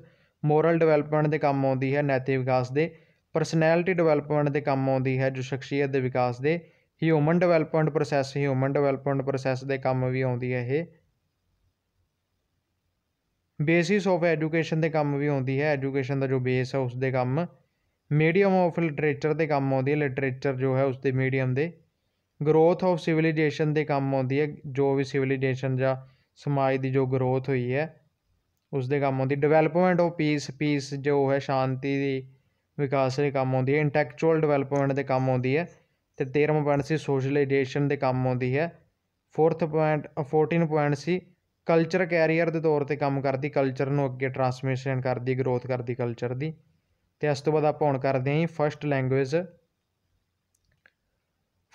ਮੋਰਲ ਡਿਵੈਲਪਮੈਂਟ ਦੇ ਕੰਮ ਆਉਂਦੀ ਹੈ ਨੈਤਿਕ ਵਿਕਾਸ ਦੇ ਪਰਸਨੈਲਿਟੀ ਡਿਵੈਲਪਮੈਂਟ ਦੇ ਕੰਮ ਆਉਂਦੀ ਹੈ ਜੋ ਸ਼ਖਸੀਅਤ ਦੇ ਵਿਕਾਸ ਦੇ human development process human development process ਦੇ ਕੰਮ ਵੀ ਆਉਂਦੀ ਹੈ ਇਹ ਬੇਸਿਸ ਆਫ ਐਜੂਕੇਸ਼ਨ ਦੇ ਕੰਮ ਵੀ ਆਉਂਦੀ ਹੈ ਐਜੂਕੇਸ਼ਨ ਦਾ ਜੋ ਬੇਸ ਹੈ ਉਸ ਦੇ ਕੰਮ ਮੀਡੀਅਮ ਆਫ ਲਿਟਰੇਚਰ ਦੇ ਕੰਮ ਆਉਂਦੀ ਹੈ ਲਿਟਰੇਚਰ ਜੋ ਹੈ ਉਸ ਦੇ ਮੀਡੀਅਮ ਦੇ ਗਰੋਥ ਆਫ ਸਿਵਲਾਈਜੇਸ਼ਨ ਦੇ ਕੰਮ ਆਉਂਦੀ ਹੈ ਜੋ ਵੀ ਸਿਵਲਾਈਜੇਸ਼ਨ ਜਾਂ ਸਮਾਜ ਦੀ ਜੋ ਗਰੋਥ ਹੋਈ ਹੈ ਉਸ ਦੇ ਕੰਮ ਆਉਂਦੀ ਡਿਵੈਲਪਮੈਂਟ ਆਫ ਪੀਸ ਪੀਸ ਜੋ ਹੈ ਸ਼ਾਂਤੀ ਦੀ ਵਿਕਾਸ ਦੇ ਕੰਮ ਆਉਂਦੀ ਹੈ ਇੰਟੈਕਚੁਅਲ ਡਿਵੈਲਪਮੈਂਟ ਦੇ ਕੰਮ ਆਉਂਦੀ ਹੈ ਤੇ 13ਵਾਂ ਪੁਆਇੰਟ ਸੀ ਸੋਸ਼ਲਾਈਜੇਸ਼ਨ ਦੇ ਕੰਮ ਆਉਂਦੀ ਹੈ 4ਥ point 14 point C culture carrier ਦੇ ਤੌਰ ਤੇ ਕੰਮ ਕਰਦੀ ਕਲਚਰ ਨੂੰ ਅੱਗੇ ਟਰਾਂਸਮਿਸ਼ਨ ਕਰਦੀ ਗਰੋਥ ਕਰਦੀ ਕਲਚਰ ਦੀ ਤੇ ਇਸ ਤੋਂ ਬਾਅਦ ਆਪਾਂ ਹੁਣ ਕਰਦੇ ਹਾਂ ਫਰਸਟ ਲੈਂਗੁਏਜ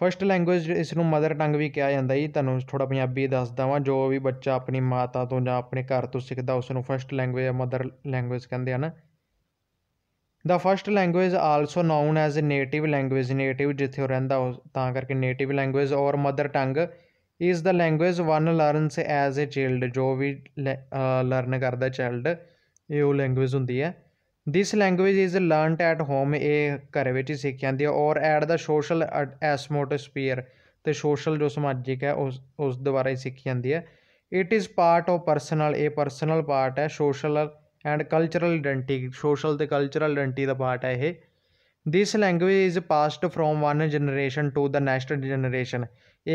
ਫਸਟ ਲੈਂਗੁਏਜ ਇਸ ਨੂੰ ਮਦਰ ਟੰਗ ਵੀ ਕਿਹਾ ਜਾਂਦਾ ਜੀ ਤੁਹਾਨੂੰ ਥੋੜਾ ਪੰਜਾਬੀ ਦੱਸਦਾ ਵਾਂ ਜੋ ਵੀ ਬੱਚਾ ਆਪਣੀ ਮਾਤਾ ਤੋਂ ਜਾਂ ਆਪਣੇ ਘਰ ਤੋਂ ਸਿੱਖਦਾ ਉਸ ਨੂੰ ਫਸਟ ਲੈਂਗੁਏਜ ਜਾਂ ਮਦਰ ਲੈਂਗੁਏਜ ਕਹਿੰਦੇ ਹਨ the first language also known as a native language native ਜਿੱਥੇ ਉਹ ਰਹਿੰਦਾ ਤਾਂ ਕਰਕੇ native language or mother tongue is the language one learns as a child ਜੋ ਵੀ ਲਰਨ ਕਰਦਾ ਚਾਈਲਡ ਇਹ ਉਹ ਲੈਂਗੁਏਜ ਹੁੰਦੀ ਹੈ this language is learned at home ਇਹ ਘਰ ਵਿੱਚ ਹੀ ਸਿੱਖੀ ਜਾਂਦੀ ਹੈ ਔਰ ਐਟ ਦਾ ਸੋਸ਼ਲ ਐਸਮੋਟਸਫੀਅਰ ਤੇ ਸੋਸ਼ਲ ਜੋ ਸਮਾਜਿਕ ਹੈ ਉਸ ਉਸ ਦੁਆਰਾ ਹੀ ਸਿੱਖੀ ਜਾਂਦੀ ਹੈ it is part of personal ਇਹ ਪਰਸਨਲ ਪਾਰਟ ਹੈ social and cultural identity social ਤੇ ਕਲਚਰਲ ਆਇਡੈਂਟੀ ਦਾ ਪਾਰਟ ਹੈ ਇਹ this language is passed from one generation to the next generation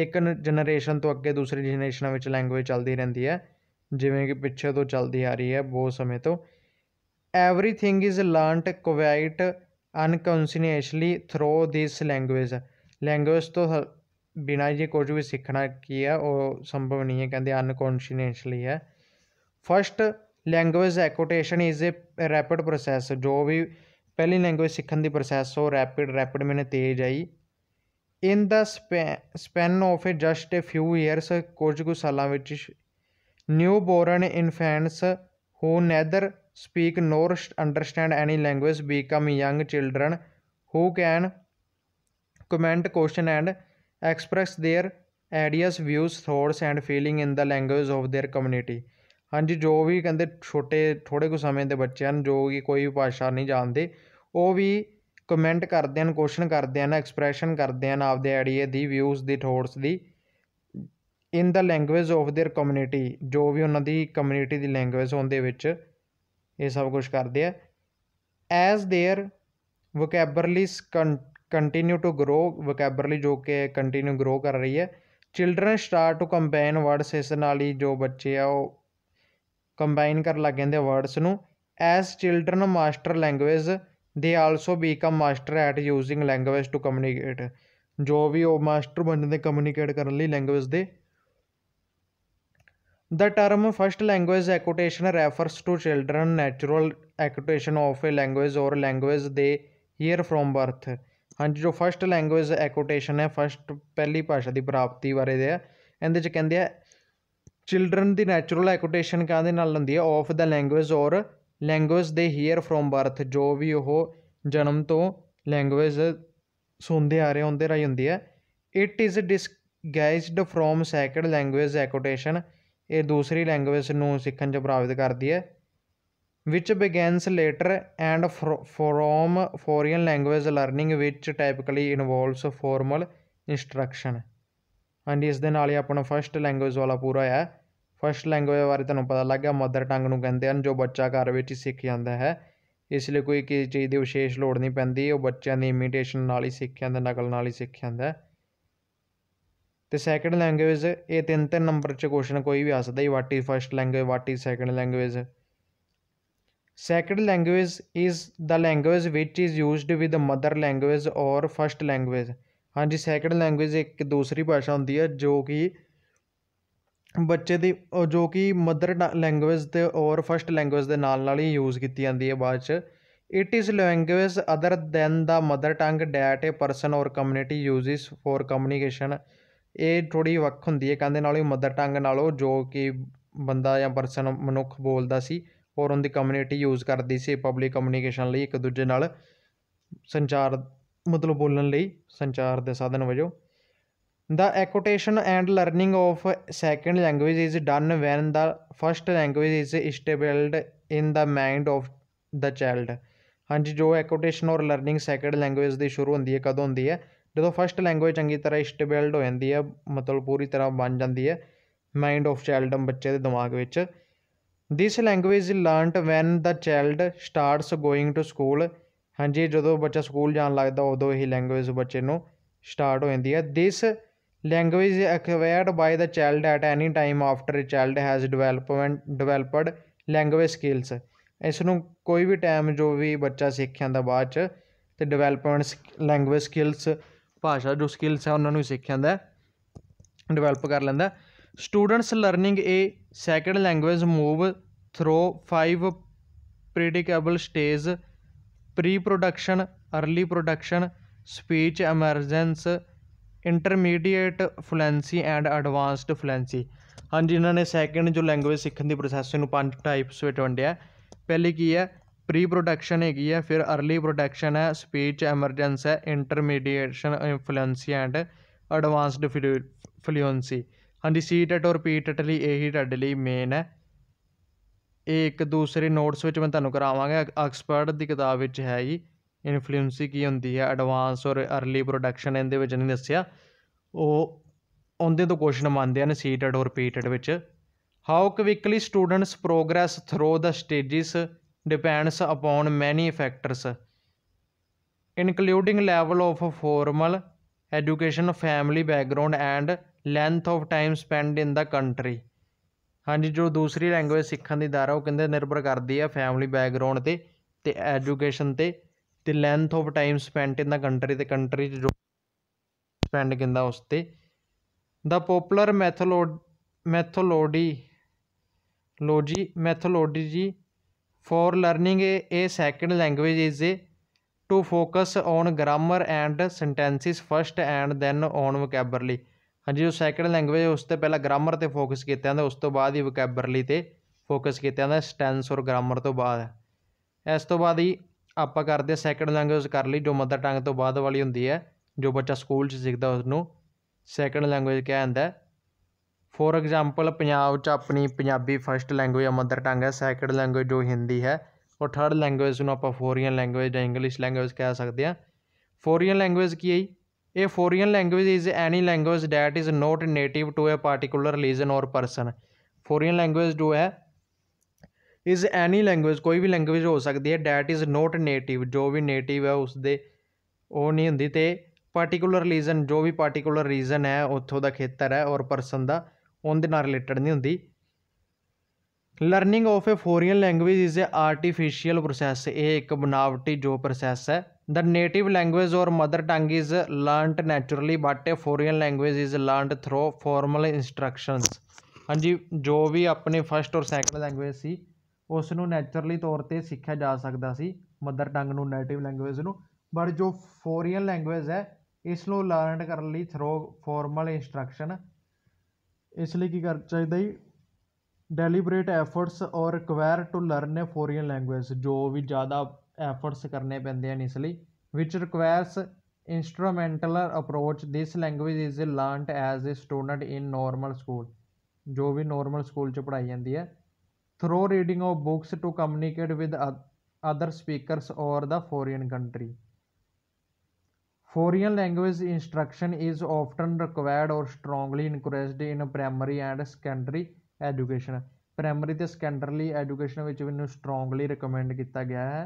ਇੱਕ ਜਨਰੇਸ਼ਨ ਤੋਂ ਅੱਗੇ ਦੂਸਰੀ ਜਨਰੇਸ਼ਨਾਂ ਵਿੱਚ ਲੈਂਗੁਏਜ ਚੱਲਦੀ ਰਹਿੰਦੀ ਹੈ ਜਿਵੇਂ ਕਿ ਪਿੱਛੇ ਤੋਂ ਚੱਲਦੀ ਆ ਰਹੀ ਹੈ ਬਹੁਤ ਸਮੇਂ ਤੋਂ everything is learned quite unconsciously through this language language ਤੋਂ ਬਿਨਾ ਜੇ ਕੁਝ ਵੀ ਸਿੱਖਣਾ ਕੀ ਹੈ ਉਹ ਸੰਭਵ ਨਹੀਂ ਹੈ ਕਹਿੰਦੇ ਅਨਕੌਂਸ਼ੀਅਸਲੀ ਹੈ first language acquisition is a rapid process ਜੋ ਵੀ ਪਹਿਲੀ ਲੈਂਗੁਏਜ ਸਿੱਖਣ ਦੀ ਪ੍ਰੋਸੈਸ ਉਹ ਰੈਪਿਡ ਰੈਪਿਡ ਮੈਨੇ ਤੇਜ਼ ਆਈ in the span of a just a few years ਕੁਝ ਕੁ ਸਾਲਾਂ ਵਿੱਚ new born infants who neither speak nor understand any language become young children who can comment question and express their ideas views thoughts and feeling in the language of their community ਹਾਂਜੀ ਜੋ ਵੀ ਕਹਿੰਦੇ ਛੋਟੇ ਥੋੜੇ ਕੁ ਸਮੇਂ ਦੇ ਬੱਚੇ ਹਨ ਜੋ ਕਿ ਕੋਈ ਵੀ ਭਾਸ਼ਾ ਨਹੀਂ ਜਾਣਦੇ ਉਹ ਵੀ ਕਮੈਂਟ ਕਰਦੇ ਹਨ ਕੁਐਸਚਨ ਕਰਦੇ ਹਨ ਐਕਸਪ੍ਰੈਸ਼ਨ ਕਰਦੇ ਹਨ ਆਪਦੇ ਆਈਡੀਆ ਦੀ ਵਿਊਜ਼ ਦੀ ਥੋਟਸ ਦੀ in the language of their community ਜੋ ਵੀ ਉਹਨਾਂ ਦੀ ਕਮਿਊਨਿਟੀ ਦੀ ਲੈਂਗੁਏਜ ਉਹਦੇ ਵਿੱਚ ਇਹ ਸਭ ਕੁਝ ਕਰਦੇ ਆ as their vocabulary continue to grow vocabulary ਜੋ ਕਿ ਕੰਟੀਨਿਊ ਗਰੋ ਕਰ ਰਹੀ ਹੈ children start to combine words ਇਸ ਨਾਲ ਹੀ ਜੋ ਬੱਚੇ ਆ ਉਹ ਕੰਬਾਈਨ ਕਰਨ ਲੱਗ ਜਾਂਦੇ ਵਰਡਸ ਨੂੰ as children master language they also become master at using language to communicate ਜੋ ਵੀ ਉਹ ਮਾਸਟਰ ਬਣਦੇ ਕਮਿਊਨੀਕੇਟ ਕਰਨ ਲਈ ਲੈਂਗੁਏਜ ਦੇ The term first language acquisition refers to children natural acquisition of a language or language they hear from birth ਹਾਂਜੀ ਜੋ first language ਐਕੋਟੇਸ਼ਨ ਹੈ ਫਰਸਟ ਪਹਿਲੀ ਭਾਸ਼ਾ ਦੀ ਪ੍ਰਾਪਤੀ ਬਾਰੇ ਦੇ ਆ ਇਹਦੇ ਚ ਕਹਿੰਦੇ ਆ ਚਿਲड्रन ਦੀ ਨੈਚੁਰਲ ਐਕੋਟੇਸ਼ਨ ਕਾਹਦੇ ਨਾਲ ਹੁੰਦੀ ਹੈ of the language or language they hear from birth ਜੋ ਵੀ ਉਹ ਜਨਮ ਤੋਂ ਲੈਂਗੁਏਜ ਸੁਣਦੇ ਆ ਰਹੇ ਹੁੰਦੇ ਰਹੀ ਹੁੰਦੀ ਹੈ it is disguised from second language acquisition ਇਹ ਦੂਸਰੀ ਲੈਂਗੁਏਜ ਨੂੰ ਸਿੱਖਣ 'ਚ ਪ੍ਰਭਾਵਿਤ ਕਰਦੀ ਹੈ which begins later and from foreign language learning ਵਿੱਚ ਟਾਈਪਿਕਲੀ ਇਨਵੋਲਵਸ ਫਾਰਮਲ ਇਨਸਟਰਕਸ਼ਨ ਹਾਂਜੀ ਇਸ ਦੇ ਨਾਲ ਹੀ ਆਪਣਾ ਫਰਸਟ ਲੈਂਗੁਏਜ ਵਾਲਾ ਪੂਰਾ ਹੈ ਫਰਸਟ ਲੈਂਗੁਏਜ ਬਾਰੇ ਤੁਹਾਨੂੰ ਪਤਾ ਲੱਗ ਗਿਆ ਮਦਰ ਟੰਗ ਨੂੰ ਕਹਿੰਦੇ ਹਨ ਜੋ ਬੱਚਾ ਘਰ ਵਿੱਚ ਹੀ ਸਿੱਖ ਜਾਂਦਾ ਹੈ ਇਸ ਲਈ ਕੋਈ ਕਿਸੇ ਚੀਜ਼ ਦੀ ਵਿਸ਼ੇਸ਼ ਲੋੜ ਨਹੀਂ ਪੈਂਦੀ ਉਹ ਬੱਚਿਆਂ ਦੀ ਇਮੀਟੇਸ਼ਨ ਨਾਲ ਹੀ ਸਿੱਖ ਜਾਂਦਾ ਨਕਲ ਨਾਲ ਹੀ ਸਿੱਖ ਜਾਂਦਾ ਤੇ ਸੈਕੰਡ ਲੈਂਗੁਏਜ ਇਹ ਤਿੰਨ ਤਿੰਨ ਨੰਬਰ 'ਚ ਕੁਐਸਚਨ ਕੋਈ ਵੀ ਆ ਸਕਦਾ ਹੈ what is first language what is second language second language is the language which is used with mother language or first language ਹਾਂਜੀ ਸੈਕੰਡ ਲੈਂਗੁਏਜ ਇੱਕ ਦੂਸਰੀ ਭਾਸ਼ਾ ਹੁੰਦੀ ਹੈ ਜੋ ਕਿ ਬੱਚੇ ਦੀ ਜੋ ਕਿ ਮਦਰ ਲੈਂਗੁਏਜ ਤੇ ਔਰ ਫਰਸਟ ਲੈਂਗੁਏਜ ਦੇ ਨਾਲ ਨਾਲ ਹੀ ਯੂਜ਼ ਕੀਤੀ ਜਾਂਦੀ ਹੈ ਬਾਅਦ 'ਚ it is language other than the mother tongue that a person or community uses for communication ਇਹ ਥੋੜ੍ਹੀ ਵੱਖ ਹੁੰਦੀ ਹੈ ਕਹਿੰਦੇ ਨਾਲੋਂ ਮਦਰ ਟੰਗ ਨਾਲੋਂ ਜੋ ਕਿ ਬੰਦਾ ਜਾਂ ਪਰਸਨ ਮਨੁੱਖ ਬੋਲਦਾ ਸੀ ਔਰ ਉਹਦੀ ਕਮਿਊਨਿਟੀ ਯੂਜ਼ ਕਰਦੀ ਸੀ ਪਬਲਿਕ ਕਮਿਊਨੀਕੇਸ਼ਨ ਲਈ ਇੱਕ ਦੂਜੇ ਨਾਲ ਸੰਚਾਰ ਮਤਲਬ ਬੋਲਣ ਲਈ ਸੰਚਾਰ ਦੇ ਸਾਧਨ ਵਜੋਂ the acquisition and learning of second language is done when the first language is established in the mind of the child ਹਾਂਜੀ ਜੋ ਐਕੋਟੇਸ਼ਨ ਔਰ ਲਰਨਿੰਗ ਸੈਕੰਡ ਲੈਂਗੁਏਜ ਦੀ ਸ਼ੁਰੂ ਹੁੰਦੀ ਹੈ ਕਦੋਂ ਹੁੰਦੀ ਹੈ ਜਦੋਂ ਫਸਟ ਲੈਂਗੁਏਜ ਚੰਗੀ ਤਰ੍ਹਾਂ ਸਟੇਬਲਡ ਹੋ ਜਾਂਦੀ ਹੈ ਮਤਲਬ ਪੂਰੀ ਤਰ੍ਹਾਂ ਬਣ ਜਾਂਦੀ ਹੈ ਮਾਈਂਡ ਆਫ ਚਾਈਲਡਮ ਬੱਚੇ ਦੇ ਦਿਮਾਗ ਵਿੱਚ this language is learned when the child starts going to school ਹਾਂਜੀ ਜਦੋਂ ਬੱਚਾ ਸਕੂਲ ਜਾਣ ਲੱਗਦਾ ਉਦੋਂ ਇਹ ਲੈਂਗੁਏਜ ਬੱਚੇ ਨੂੰ ਸਟਾਰਟ ਹੋ ਜਾਂਦੀ ਹੈ this language acquired by the child at any time after child has development developed language skills ਇਸ ਨੂੰ ਕੋਈ ਵੀ ਟਾਈਮ ਜੋ ਵੀ ਬੱਚਾ ਸਿੱਖਿਆ ਦਾ ਬਾਅਦ ਚ ਤੇ ਡਿਵੈਲਪਮੈਂਟ ਲੈਂਗੁਏਜ ਸਕਿਲਸ ਭਾਸ਼ਾ ਜੋ ਸਕਿੱਲਸ ਹੈ ਉਹਨਾਂ ਨੂੰ ਸਿੱਖ ਜਾਂਦਾ ਡਿਵੈਲਪ ਕਰ ਲੈਂਦਾ students learning a second language move through 5 predictable stage pre production early production speech emergence intermediate fluency and advanced fluency ਹਾਂਜੀ ਇਹਨਾਂ ਨੇ ਸੈਕੰਡ ਜੋ ਲੈਂਗੁਏਜ ਸਿੱਖਣ ਦੀ ਪ੍ਰੋਸੈਸ ਨੂੰ ਪੰਜ ਟਾਈਪਸ ਵਿੱਚ ਵੰਡਿਆ ਪਹਿਲੀ ਕੀ ਹੈ ਪ੍ਰੀ ਪ੍ਰੋਟੈਕਸ਼ਨ ਹੈਗੀ ਹੈ ਫਿਰ ਅਰਲੀ ਪ੍ਰੋਟੈਕਸ਼ਨ ਹੈ ਸਪੀਚ ਐਮਰਜੈਂਸ ਹੈ intermediation in fluency and advanced fluency ਹਾਂਜੀ ਸੀ ਟੈਟ ਔਰ ਪੀ ਟੈਟ ਲਈ ਇਹੀ ਤੁਹਾਡੇ ਲਈ ਮੇਨ ਹੈ ਇਹ ਇੱਕ ਦੂਸਰੇ ਨੋਟਸ ਵਿੱਚ ਮੈਂ ਤੁਹਾਨੂੰ ਕਰਾਵਾਂਗਾ ਐਕਸਪਰਟ ਦੀ ਕਿਤਾਬ ਵਿੱਚ ਹੈ ਜੀ ਇਨਫਲੂਐਂਸੀ ਕੀ ਹੁੰਦੀ ਹੈ ਐਡਵਾਂਸ ਔਰ ਅਰਲੀ ਪ੍ਰੋਡਕਸ਼ਨ ਇਹਦੇ ਵਿੱਚ ਨਹੀਂ ਦੱਸਿਆ ਉਹ ਉਹਦੇ ਤੋਂ ਕੁਐਸਚਨ ਮੰਨਦੇ ਸੀ ਸੀਟਡ ਔਰ ਟੈਟ ਵਿੱਚ how quickly students progress through the stages depends upon many factors including level of formal education family background and length of time spent in the country ਹਾਂਜੀ ਜੋ ਦੂਸਰੀ ਲੈਂਗੁਏਜ ਸਿੱਖਣ ਦੀ ਦਰ ਆ ਉਹ ਕਹਿੰਦੇ ਨਿਰਭਰ ਕਰਦੀ ਆ ਫੈਮਿਲੀ ਬੈਕਗ੍ਰਾਉਂਡ ਤੇ ਤੇ ਐਜੂਕੇਸ਼ਨ ਤੇ ਤੇ length of time spent in the country ਤੇ ਕੰਟਰੀ ਚ ਜੋ ਸਪੈਂਡ ਕਿੰਦਾ ਉਸ ਤੇ ਦਾ ਪੋਪੂਲਰ ਮੈਥੋਲੋਡ ਮੈਥੋਲੋਡੀ ਲੋਜੀ ਜੀ for learning a second language is a to focus on grammar and sentences first and then on vocabulary ਹਾਂਜੀ ਜੋ ਸੈਕੰਡ ਲੈਂਗੁਏਜ ਉਸ ਤੇ ਪਹਿਲਾਂ ਗ੍ਰਾਮਰ ਤੇ ਫੋਕਸ ਕੀਤਾ ਜਾਂਦਾ ਉਸ ਤੋਂ ਬਾਅਦ ਹੀ ਵੋਕੈਬਰਲੀ ਤੇ ਫੋਕਸ ਕੀਤਾ ਜਾਂਦਾ ਸਟੈਂਸ ਔਰ ਗ੍ਰਾਮਰ ਤੋਂ ਬਾਅਦ ਇਸ ਤੋਂ ਬਾਅਦ ਹੀ ਆਪਾਂ ਕਰਦੇ ਸੈਕੰਡ ਲੈਂਗੁਏਜ ਕਰ ਲਈ ਜੋ ਮਦਰ ਟੰਗ ਤੋਂ ਬਾਅਦ ਵਾਲੀ ਹੁੰਦੀ ਹੈ ਜੋ ਬੱਚਾ ਸਕੂਲ 'ਚ ਸਿੱਖਦਾ ਉਸ ਨੂੰ ਸੈਕੰਡ ਲੈਂਗੁਏਜ ਕਿਹਾ ਜਾਂਦਾ ਫੋਰ ਐਗਜ਼ਾਮਪਲ ਪੰਜਾਬ 'ਚ ਆਪਣੀ ਪੰਜਾਬੀ ਫਸਟ ਲੈਂਗੁਏਜ ਆ ਮਦਰ ਟੰਗ ਹੈ ਸੈਕਿੰਡ ਲੈਂਗੁਏਜ ਜੋ ਹਿੰਦੀ ਹੈ ਔਰ ਥਰਡ ਲੈਂਗੁਏਜ ਨੂੰ ਆਪਾਂ ਫੋਰੀਅਨ ਲੈਂਗੁਏਜ ਜਾਂ ਇੰਗਲਿਸ਼ ਲੈਂਗੁਏਜ ਕਹਿ ਸਕਦੇ ਹਾਂ ਫੋਰੀਅਨ ਲੈਂਗੁਏਜ ਕੀ ਹੈ ਇਹ foreign language is any language that is not native to a particular region or person foreign language ਜੋ ਹੈ ਇਜ਼ ਐਨੀ ਲੈਂਗੁਏਜ ਕੋਈ ਵੀ ਲੈਂਗੁਏਜ ਹੋ ਸਕਦੀ ਹੈ ਥੈਟ ਇਜ਼ ਨੋਟ ਨੇਟਿਵ ਜੋ ਵੀ ਨੇਟਿਵ ਹੈ ਉਸ ਦੇ ਉਹ ਨਹੀਂ ਹੁੰਦੀ ਤੇ ਪਾਰਟਿਕੂਲਰ ਰੀਜਨ ਜੋ ਵੀ ਪਾਰਟਿਕੂਲਰ ਰੀਜਨ ਹੈ ਉੱਥੋਂ ਦਾ ਖੇਤਰ ਹੈ ਔਰ ਪਰਸਨ ਦਾ ਉਹਦੇ ਨਾਲ ਰਿਲੇਟਡ ਨਹੀਂ ਹੁੰਦੀ learning of a foreign language is a artificial process ਇਹ ਇੱਕ ਬਨਾਵਟੀ ਜੋ ਪ੍ਰੋਸੈਸ ਹੈ the native language or mother tongue is learned naturally but a foreign language is learned through formal instructions ਹਾਂਜੀ ਜੋ ਵੀ ਆਪਣੇ ਫਰਸਟ ਔਰ ਸੈਕੰਡ ਲੈਂਗੁਏਜ ਸੀ ਉਸ ਨੂੰ ਨੈਚੁਰਲੀ ਤੌਰ ਤੇ ਸਿੱਖਿਆ ਜਾ ਸਕਦਾ ਸੀ ਮਦਰ ਟੰਗ ਨੂੰ ਨੇਟਿਵ ਲੈਂਗੁਏਜ ਨੂੰ ਪਰ ਜੋ ਫੋਰੀਅਨ ਲੈਂਗੁਏਜ ਹੈ ਇਸ ਨੂੰ ਲਰਨਡ ਕਰਨ ਲਈ ਥਰੋ ਫਾਰਮਲ ਇਨਸਟਰਕਸ਼ਨ ਇਸ ਲਈ ਕੀ ਕਰ ਚਾਹੀਦਾ ਹੈ deliberate efforts or require to learn a foreign language ਜੋ ਵੀ ਜ਼ਿਆਦਾ ਐਫਰਟਸ ਕਰਨੇ ਪੈਂਦੇ ਹਨ ਇਸ ਲਈ which requires instrumental approach this language is learned as a student in normal school ਜੋ ਵੀ ਨੋਰਮਲ ਸਕੂਲ ਚ ਪੜਾਈ ਜਾਂਦੀ ਹੈ through reading of books to communicate with other speakers or the foreign country Foreign language instruction is often required or strongly encouraged in primary and secondary education. Primary ਤੇ secondary education ਵਿੱਚ ਮੈਨੂੰ strongly recommend ਕੀਤਾ ਗਿਆ ਹੈ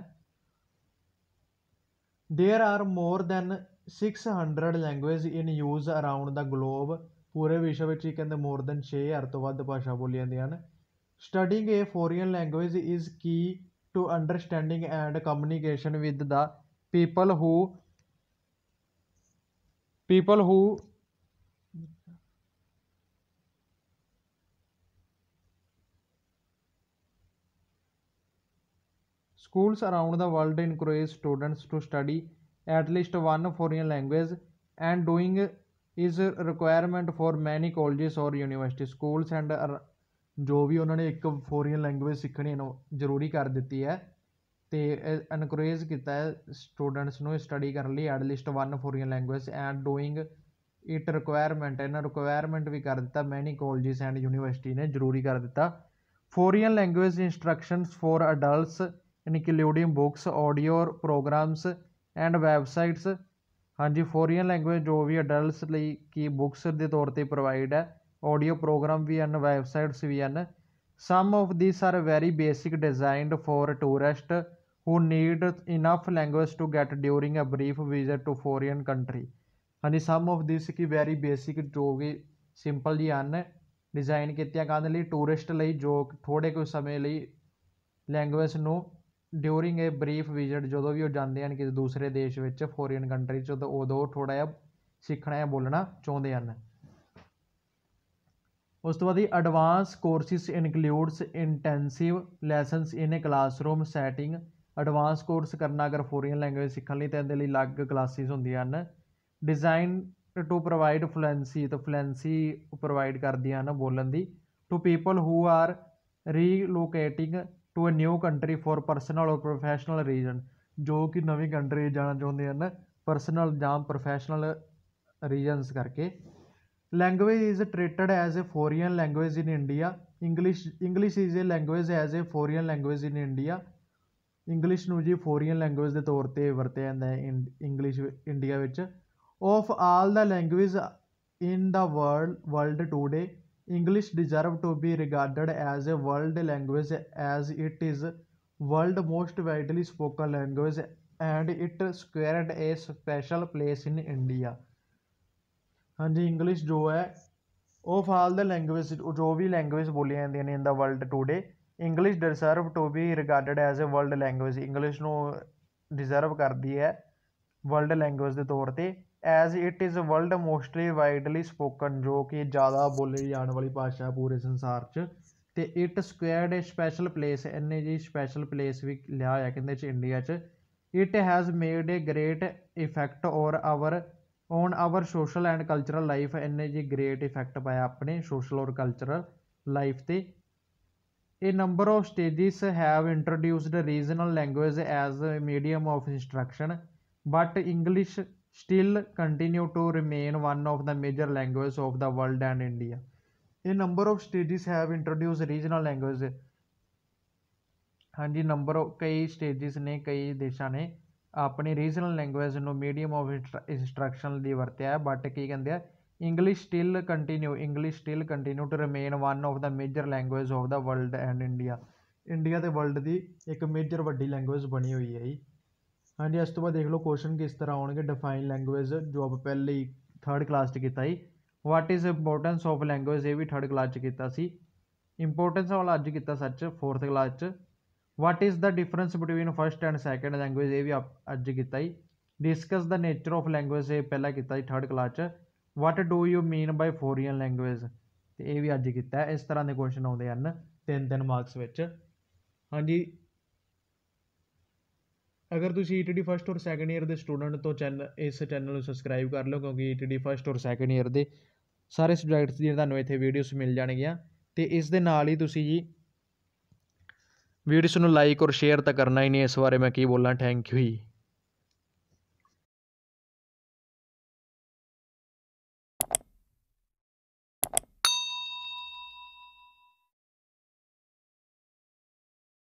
there are more than 600 language in use around the globe ਪੂਰੇ ਵਿਸ਼ਵ ਵਿੱਚ ਹੀ ਕਹਿੰਦੇ ਮੋਰ ਦੈਨ 6000 ਤੋਂ ਵੱਧ ਭਾਸ਼ਾ ਬੋਲੀਆਂ ਜਾਂਦੀਆਂ ਹਨ studying a foreign language is key to understanding and communication with the people who people who schools around the world encourage students to study at least one foreign language and doing is a requirement for many colleges or university schools and जो भी उन्होंने एक foreign language सीखनी जरूरी कर देती है ਅਤੇ ਐਨਕਰੇਜ ਕੀਤਾ ਹੈ ਸਟੂਡੈਂਟਸ ਨੂੰ ਸਟੱਡੀ ਕਰਨ ਲਈ at least one foreign language and doing it requirement ਇਹਨਾਂ ਰਿਕੁਆਇਰਮੈਂਟ ਵੀ ਕਰ ਦਿੱਤਾ ਮੈਨੀ ਕੋਲਜਿਸ ਐਂਡ ਯੂਨੀਵਰਸਿਟੀ ਨੇ ਜ਼ਰੂਰੀ ਕਰ ਦਿੱਤਾ foreign language instructions for adults including books audio programs and websites ਹਾਂਜੀ ਫੋਰੀਅਨ ਲੈਂਗੁਏਜ ਜੋ ਵੀ ਅਡਲਟਸ ਲਈ ਕੀ ਬੁੱਕਸ ਦੇ ਤੌਰ ਤੇ ਪ੍ਰੋਵਾਈਡ ਹੈ ਆਡੀਓ ਪ੍ਰੋਗਰਾਮ ਵੀ ਐਂਡ ਵੈਬਸਾਈਟਸ ਵੀ ਹਨ some of these are very basic designed for tourist who need enough language to get during a brief visit to foreign country ਹਾਂਜੀ ਸਮ ਆਫ ਦਿਸ ਕੀ very basic ਜੋ ਕਿ simple ਜੀ ਹਨ design ਕੀਤੀਆਂ ਕਰਨ ਲਈ ਟੂਰਿਸਟ ਲਈ ਜੋ ਥੋੜੇ ਕੁ ਸਮੇਂ ਲਈ ਲੈਂਗੁਏਜ ਨੂੰ ਡਿਊਰਿੰਗ ਅ ਬਰੀਫ ਵਿਜ਼ਿਟ ਜਦੋਂ ਵੀ ਉਹ ਜਾਂਦੇ ਹਨ ਕਿਸੇ ਦੂਸਰੇ ਦੇਸ਼ ਵਿੱਚ ਫੋਰੀਅਨ ਕੰਟਰੀ ਚ ਉਦੋਂ ਉਦੋਂ ਥੋੜਾ ਜਿਹਾ ਸਿੱਖਣਾ ਜਾਂ ਬੋਲਣਾ ਚਾਹੁੰਦੇ ਹਨ ਉਸ ਤੋਂ ਬਾਅਦ advance courses includes intensive lessons in a classroom setting advance course ਕਰਨਾ ਅਗਰ ਫੋਰੀਅਨ ਲੈਂਗੁਏਜ ਸਿੱਖਣ ਲਈ ਤਾਂ ਇਹਦੇ ਲਈ ਅਲੱਗ ਕਲਾਸਿਸ ਹੁੰਦੀਆਂ ਹਨ ਡਿਜ਼ਾਈਨ ਟੂ ਪ੍ਰੋਵਾਈਡ ਫਲੂਐਂਸੀ ਤਾਂ ਫਲੂਐਂਸੀ ਪ੍ਰੋਵਾਈਡ ਕਰਦੀਆਂ ਹਨ ਬੋਲਣ ਦੀ to people who are relocating to a new country for personal or professional reason ਜੋ ਕਿ ਨਵੀਂ ਕੰਟਰੀ ਜਾਣਾ ਚਾਹੁੰਦੇ ਹਨ ਪਰਸਨਲ ਜਾਂ ਪ੍ਰੋਫੈਸ਼ਨਲ ਰੀਜ਼ਨਸ ਕਰਕੇ language is treated as a foreign language in India English English is a language as a foreign language in India English ਨੂੰ ਜੀ ਫੋਰੀਅਨ ਲੈਂਗੁਏਜ ਦੇ ਤੌਰ ਤੇ ਵਰਤਿਆ ਜਾਂਦਾ ਹੈ ਇੰਗਲਿਸ਼ ਇੰਡੀਆ ਵਿੱਚ of all the language in the world world today English deserve to be regarded as a world language as it is world most widely spoken language and it secured a special place in India ਹਾਂਜੀ English ਜੋ ਹੈ ਉਹ fall ਦਾ language ਜੋ ਵੀ language ਬੋਲੀਆਂ ਜਾਂਦੀਆਂ ਨੇ in the world today English deserve to be regarded as a world language English ਨੂੰ ਡਿਜ਼ਰਵ ਕਰਦੀ ਹੈ ਵਰਲਡ ਲੈਂਗੁਏਜ ਦੇ ਤੌਰ ਤੇ as it is world mostly widely spoken ਜੋ ਕਿ ਜ਼ਿਆਦਾ ਬੋਲੀ ਜਾਣ ਵਾਲੀ ਭਾਸ਼ਾ ਪੂਰੇ ਸੰਸਾਰ 'ਚ ਤੇ it secured a special place ਇਹਨੇ ਜੀ ਸਪੈਸ਼ਲ ਪਲੇਸ ਵੀ ਲਿਆ ਹੋਇਆ ਕਹਿੰਦੇ ਚ ਇੰਡੀਆ 'ਚ it has made a great effect our our on our social and cultural life ਇਹਨੇ ਜੀ ਗ੍ਰੇਟ ਇਫੈਕਟ ਪਾਇਆ ਆਪਣੇ ਸੋਸ਼ਲ ਔਰ ਕਲਚਰਲ ਲਾਈਫ ਤੇ A number of stages have introduced regional language as a medium of instruction, but English still continue to remain one of the major languages of the world and India. A number of stages have introduced regional language. ਹਾਂਜੀ number ਕਈ states ਨੇ ਕਈ ਦੇਸ਼ਾਂ ਨੇ ਆਪਣੀ regional language ਨੂੰ medium of instruction ਲਈ ਵਰਤਿਆ ਬਟ ਕੀ ਕਹਿੰਦੇ ਆ English still continue English still continue to remain one of the major language of the world and India India ਤੇ ਵਰਲਡ ਦੀ ਇੱਕ ਮੇਜਰ ਵੱਡੀ ਲੈਂਗੁਏਜ ਬਣੀ ਹੋਈ ਹੈ ਜੀ ਹਾਂਜੀ ਇਸ ਤੋਂ ਬਾਅਦ ਦੇਖ ਲਓ ਕੁਐਸਚਨ ਕਿਸ ਤਰ੍ਹਾਂ ਆਉਣਗੇ ਡਿਫਾਈਨ ਲੈਂਗੁਏਜ ਜੋ ਆਪ ਪਹਿਲੇ ਹੀ ਥਰਡ ਕਲਾਸ 'ਚ ਕੀਤਾ ਜੀ what is importance of language ਇਹ ਵੀ ਥਰਡ ਕਲਾਸ 'ਚ ਕੀਤਾ ਸੀ ਇੰਪੋਰਟੈਂਸ ਵਾਲਾ ਅੱਜ ਕੀਤਾ ਸੱਚ ਫੋਰਥ ਕਲਾਸ 'ਚ what is the difference between first and second language ਇਹ ਵੀ ਅੱਜ ਕੀਤਾ ਜੀ discuss the nature of language ਇਹ ਪਹਿਲਾਂ ਕੀਤਾ ਜੀ ਥਰਡ ਕਲਾਸ 'ਚ what do you mean by foreign language ਤੇ ਇਹ ਵੀ ਅੱਜ ਕੀਤਾ ਇਸ ਤਰ੍ਹਾਂ ਦੇ ਕੁਐਸਚਨ ਆਉਂਦੇ ਹਨ ਤਿੰਨ ਤਿੰਨ ਮਾਰਕਸ ਵਿੱਚ ਹਾਂਜੀ ਅਗਰ ਤੁਸੀਂ ETD ਫਸਟ ਔਰ ਸੈਕੰਡ ਇਅਰ ਦੇ ਸਟੂਡੈਂਟ ਤੋਂ ਚੈਨਲ ਇਸ ਚੈਨਲ ਨੂੰ ਸਬਸਕ੍ਰਾਈਬ ਕਰ ਲਓ ਕਿਉਂਕਿ ETD ਫਸਟ ਔਰ ਸੈਕੰਡ ਇਅਰ ਦੇ ਸਾਰੇ ਸਬਜੈਕਟਸ ਦੀਆਂ ਤੁਹਾਨੂੰ ਇੱਥੇ ਵੀਡੀਓਸ ਮਿਲ ਜਾਣਗੀਆਂ ਤੇ ਇਸ ਦੇ ਨਾਲ ਹੀ ਤੁਸੀਂ ਜੀ ਵੀਡੀਓਸ ਨੂੰ ਲਾਈਕ ਔਰ ਸ਼ੇਅਰ ਤਾਂ ਕਰਨਾ ਹੀ ਨਹੀਂ ਇਸ ਬਾਰੇ ਮੈਂ ਕੀ ਬੋਲਾਂ ਥੈਂਕ ਯੂ ਜੀ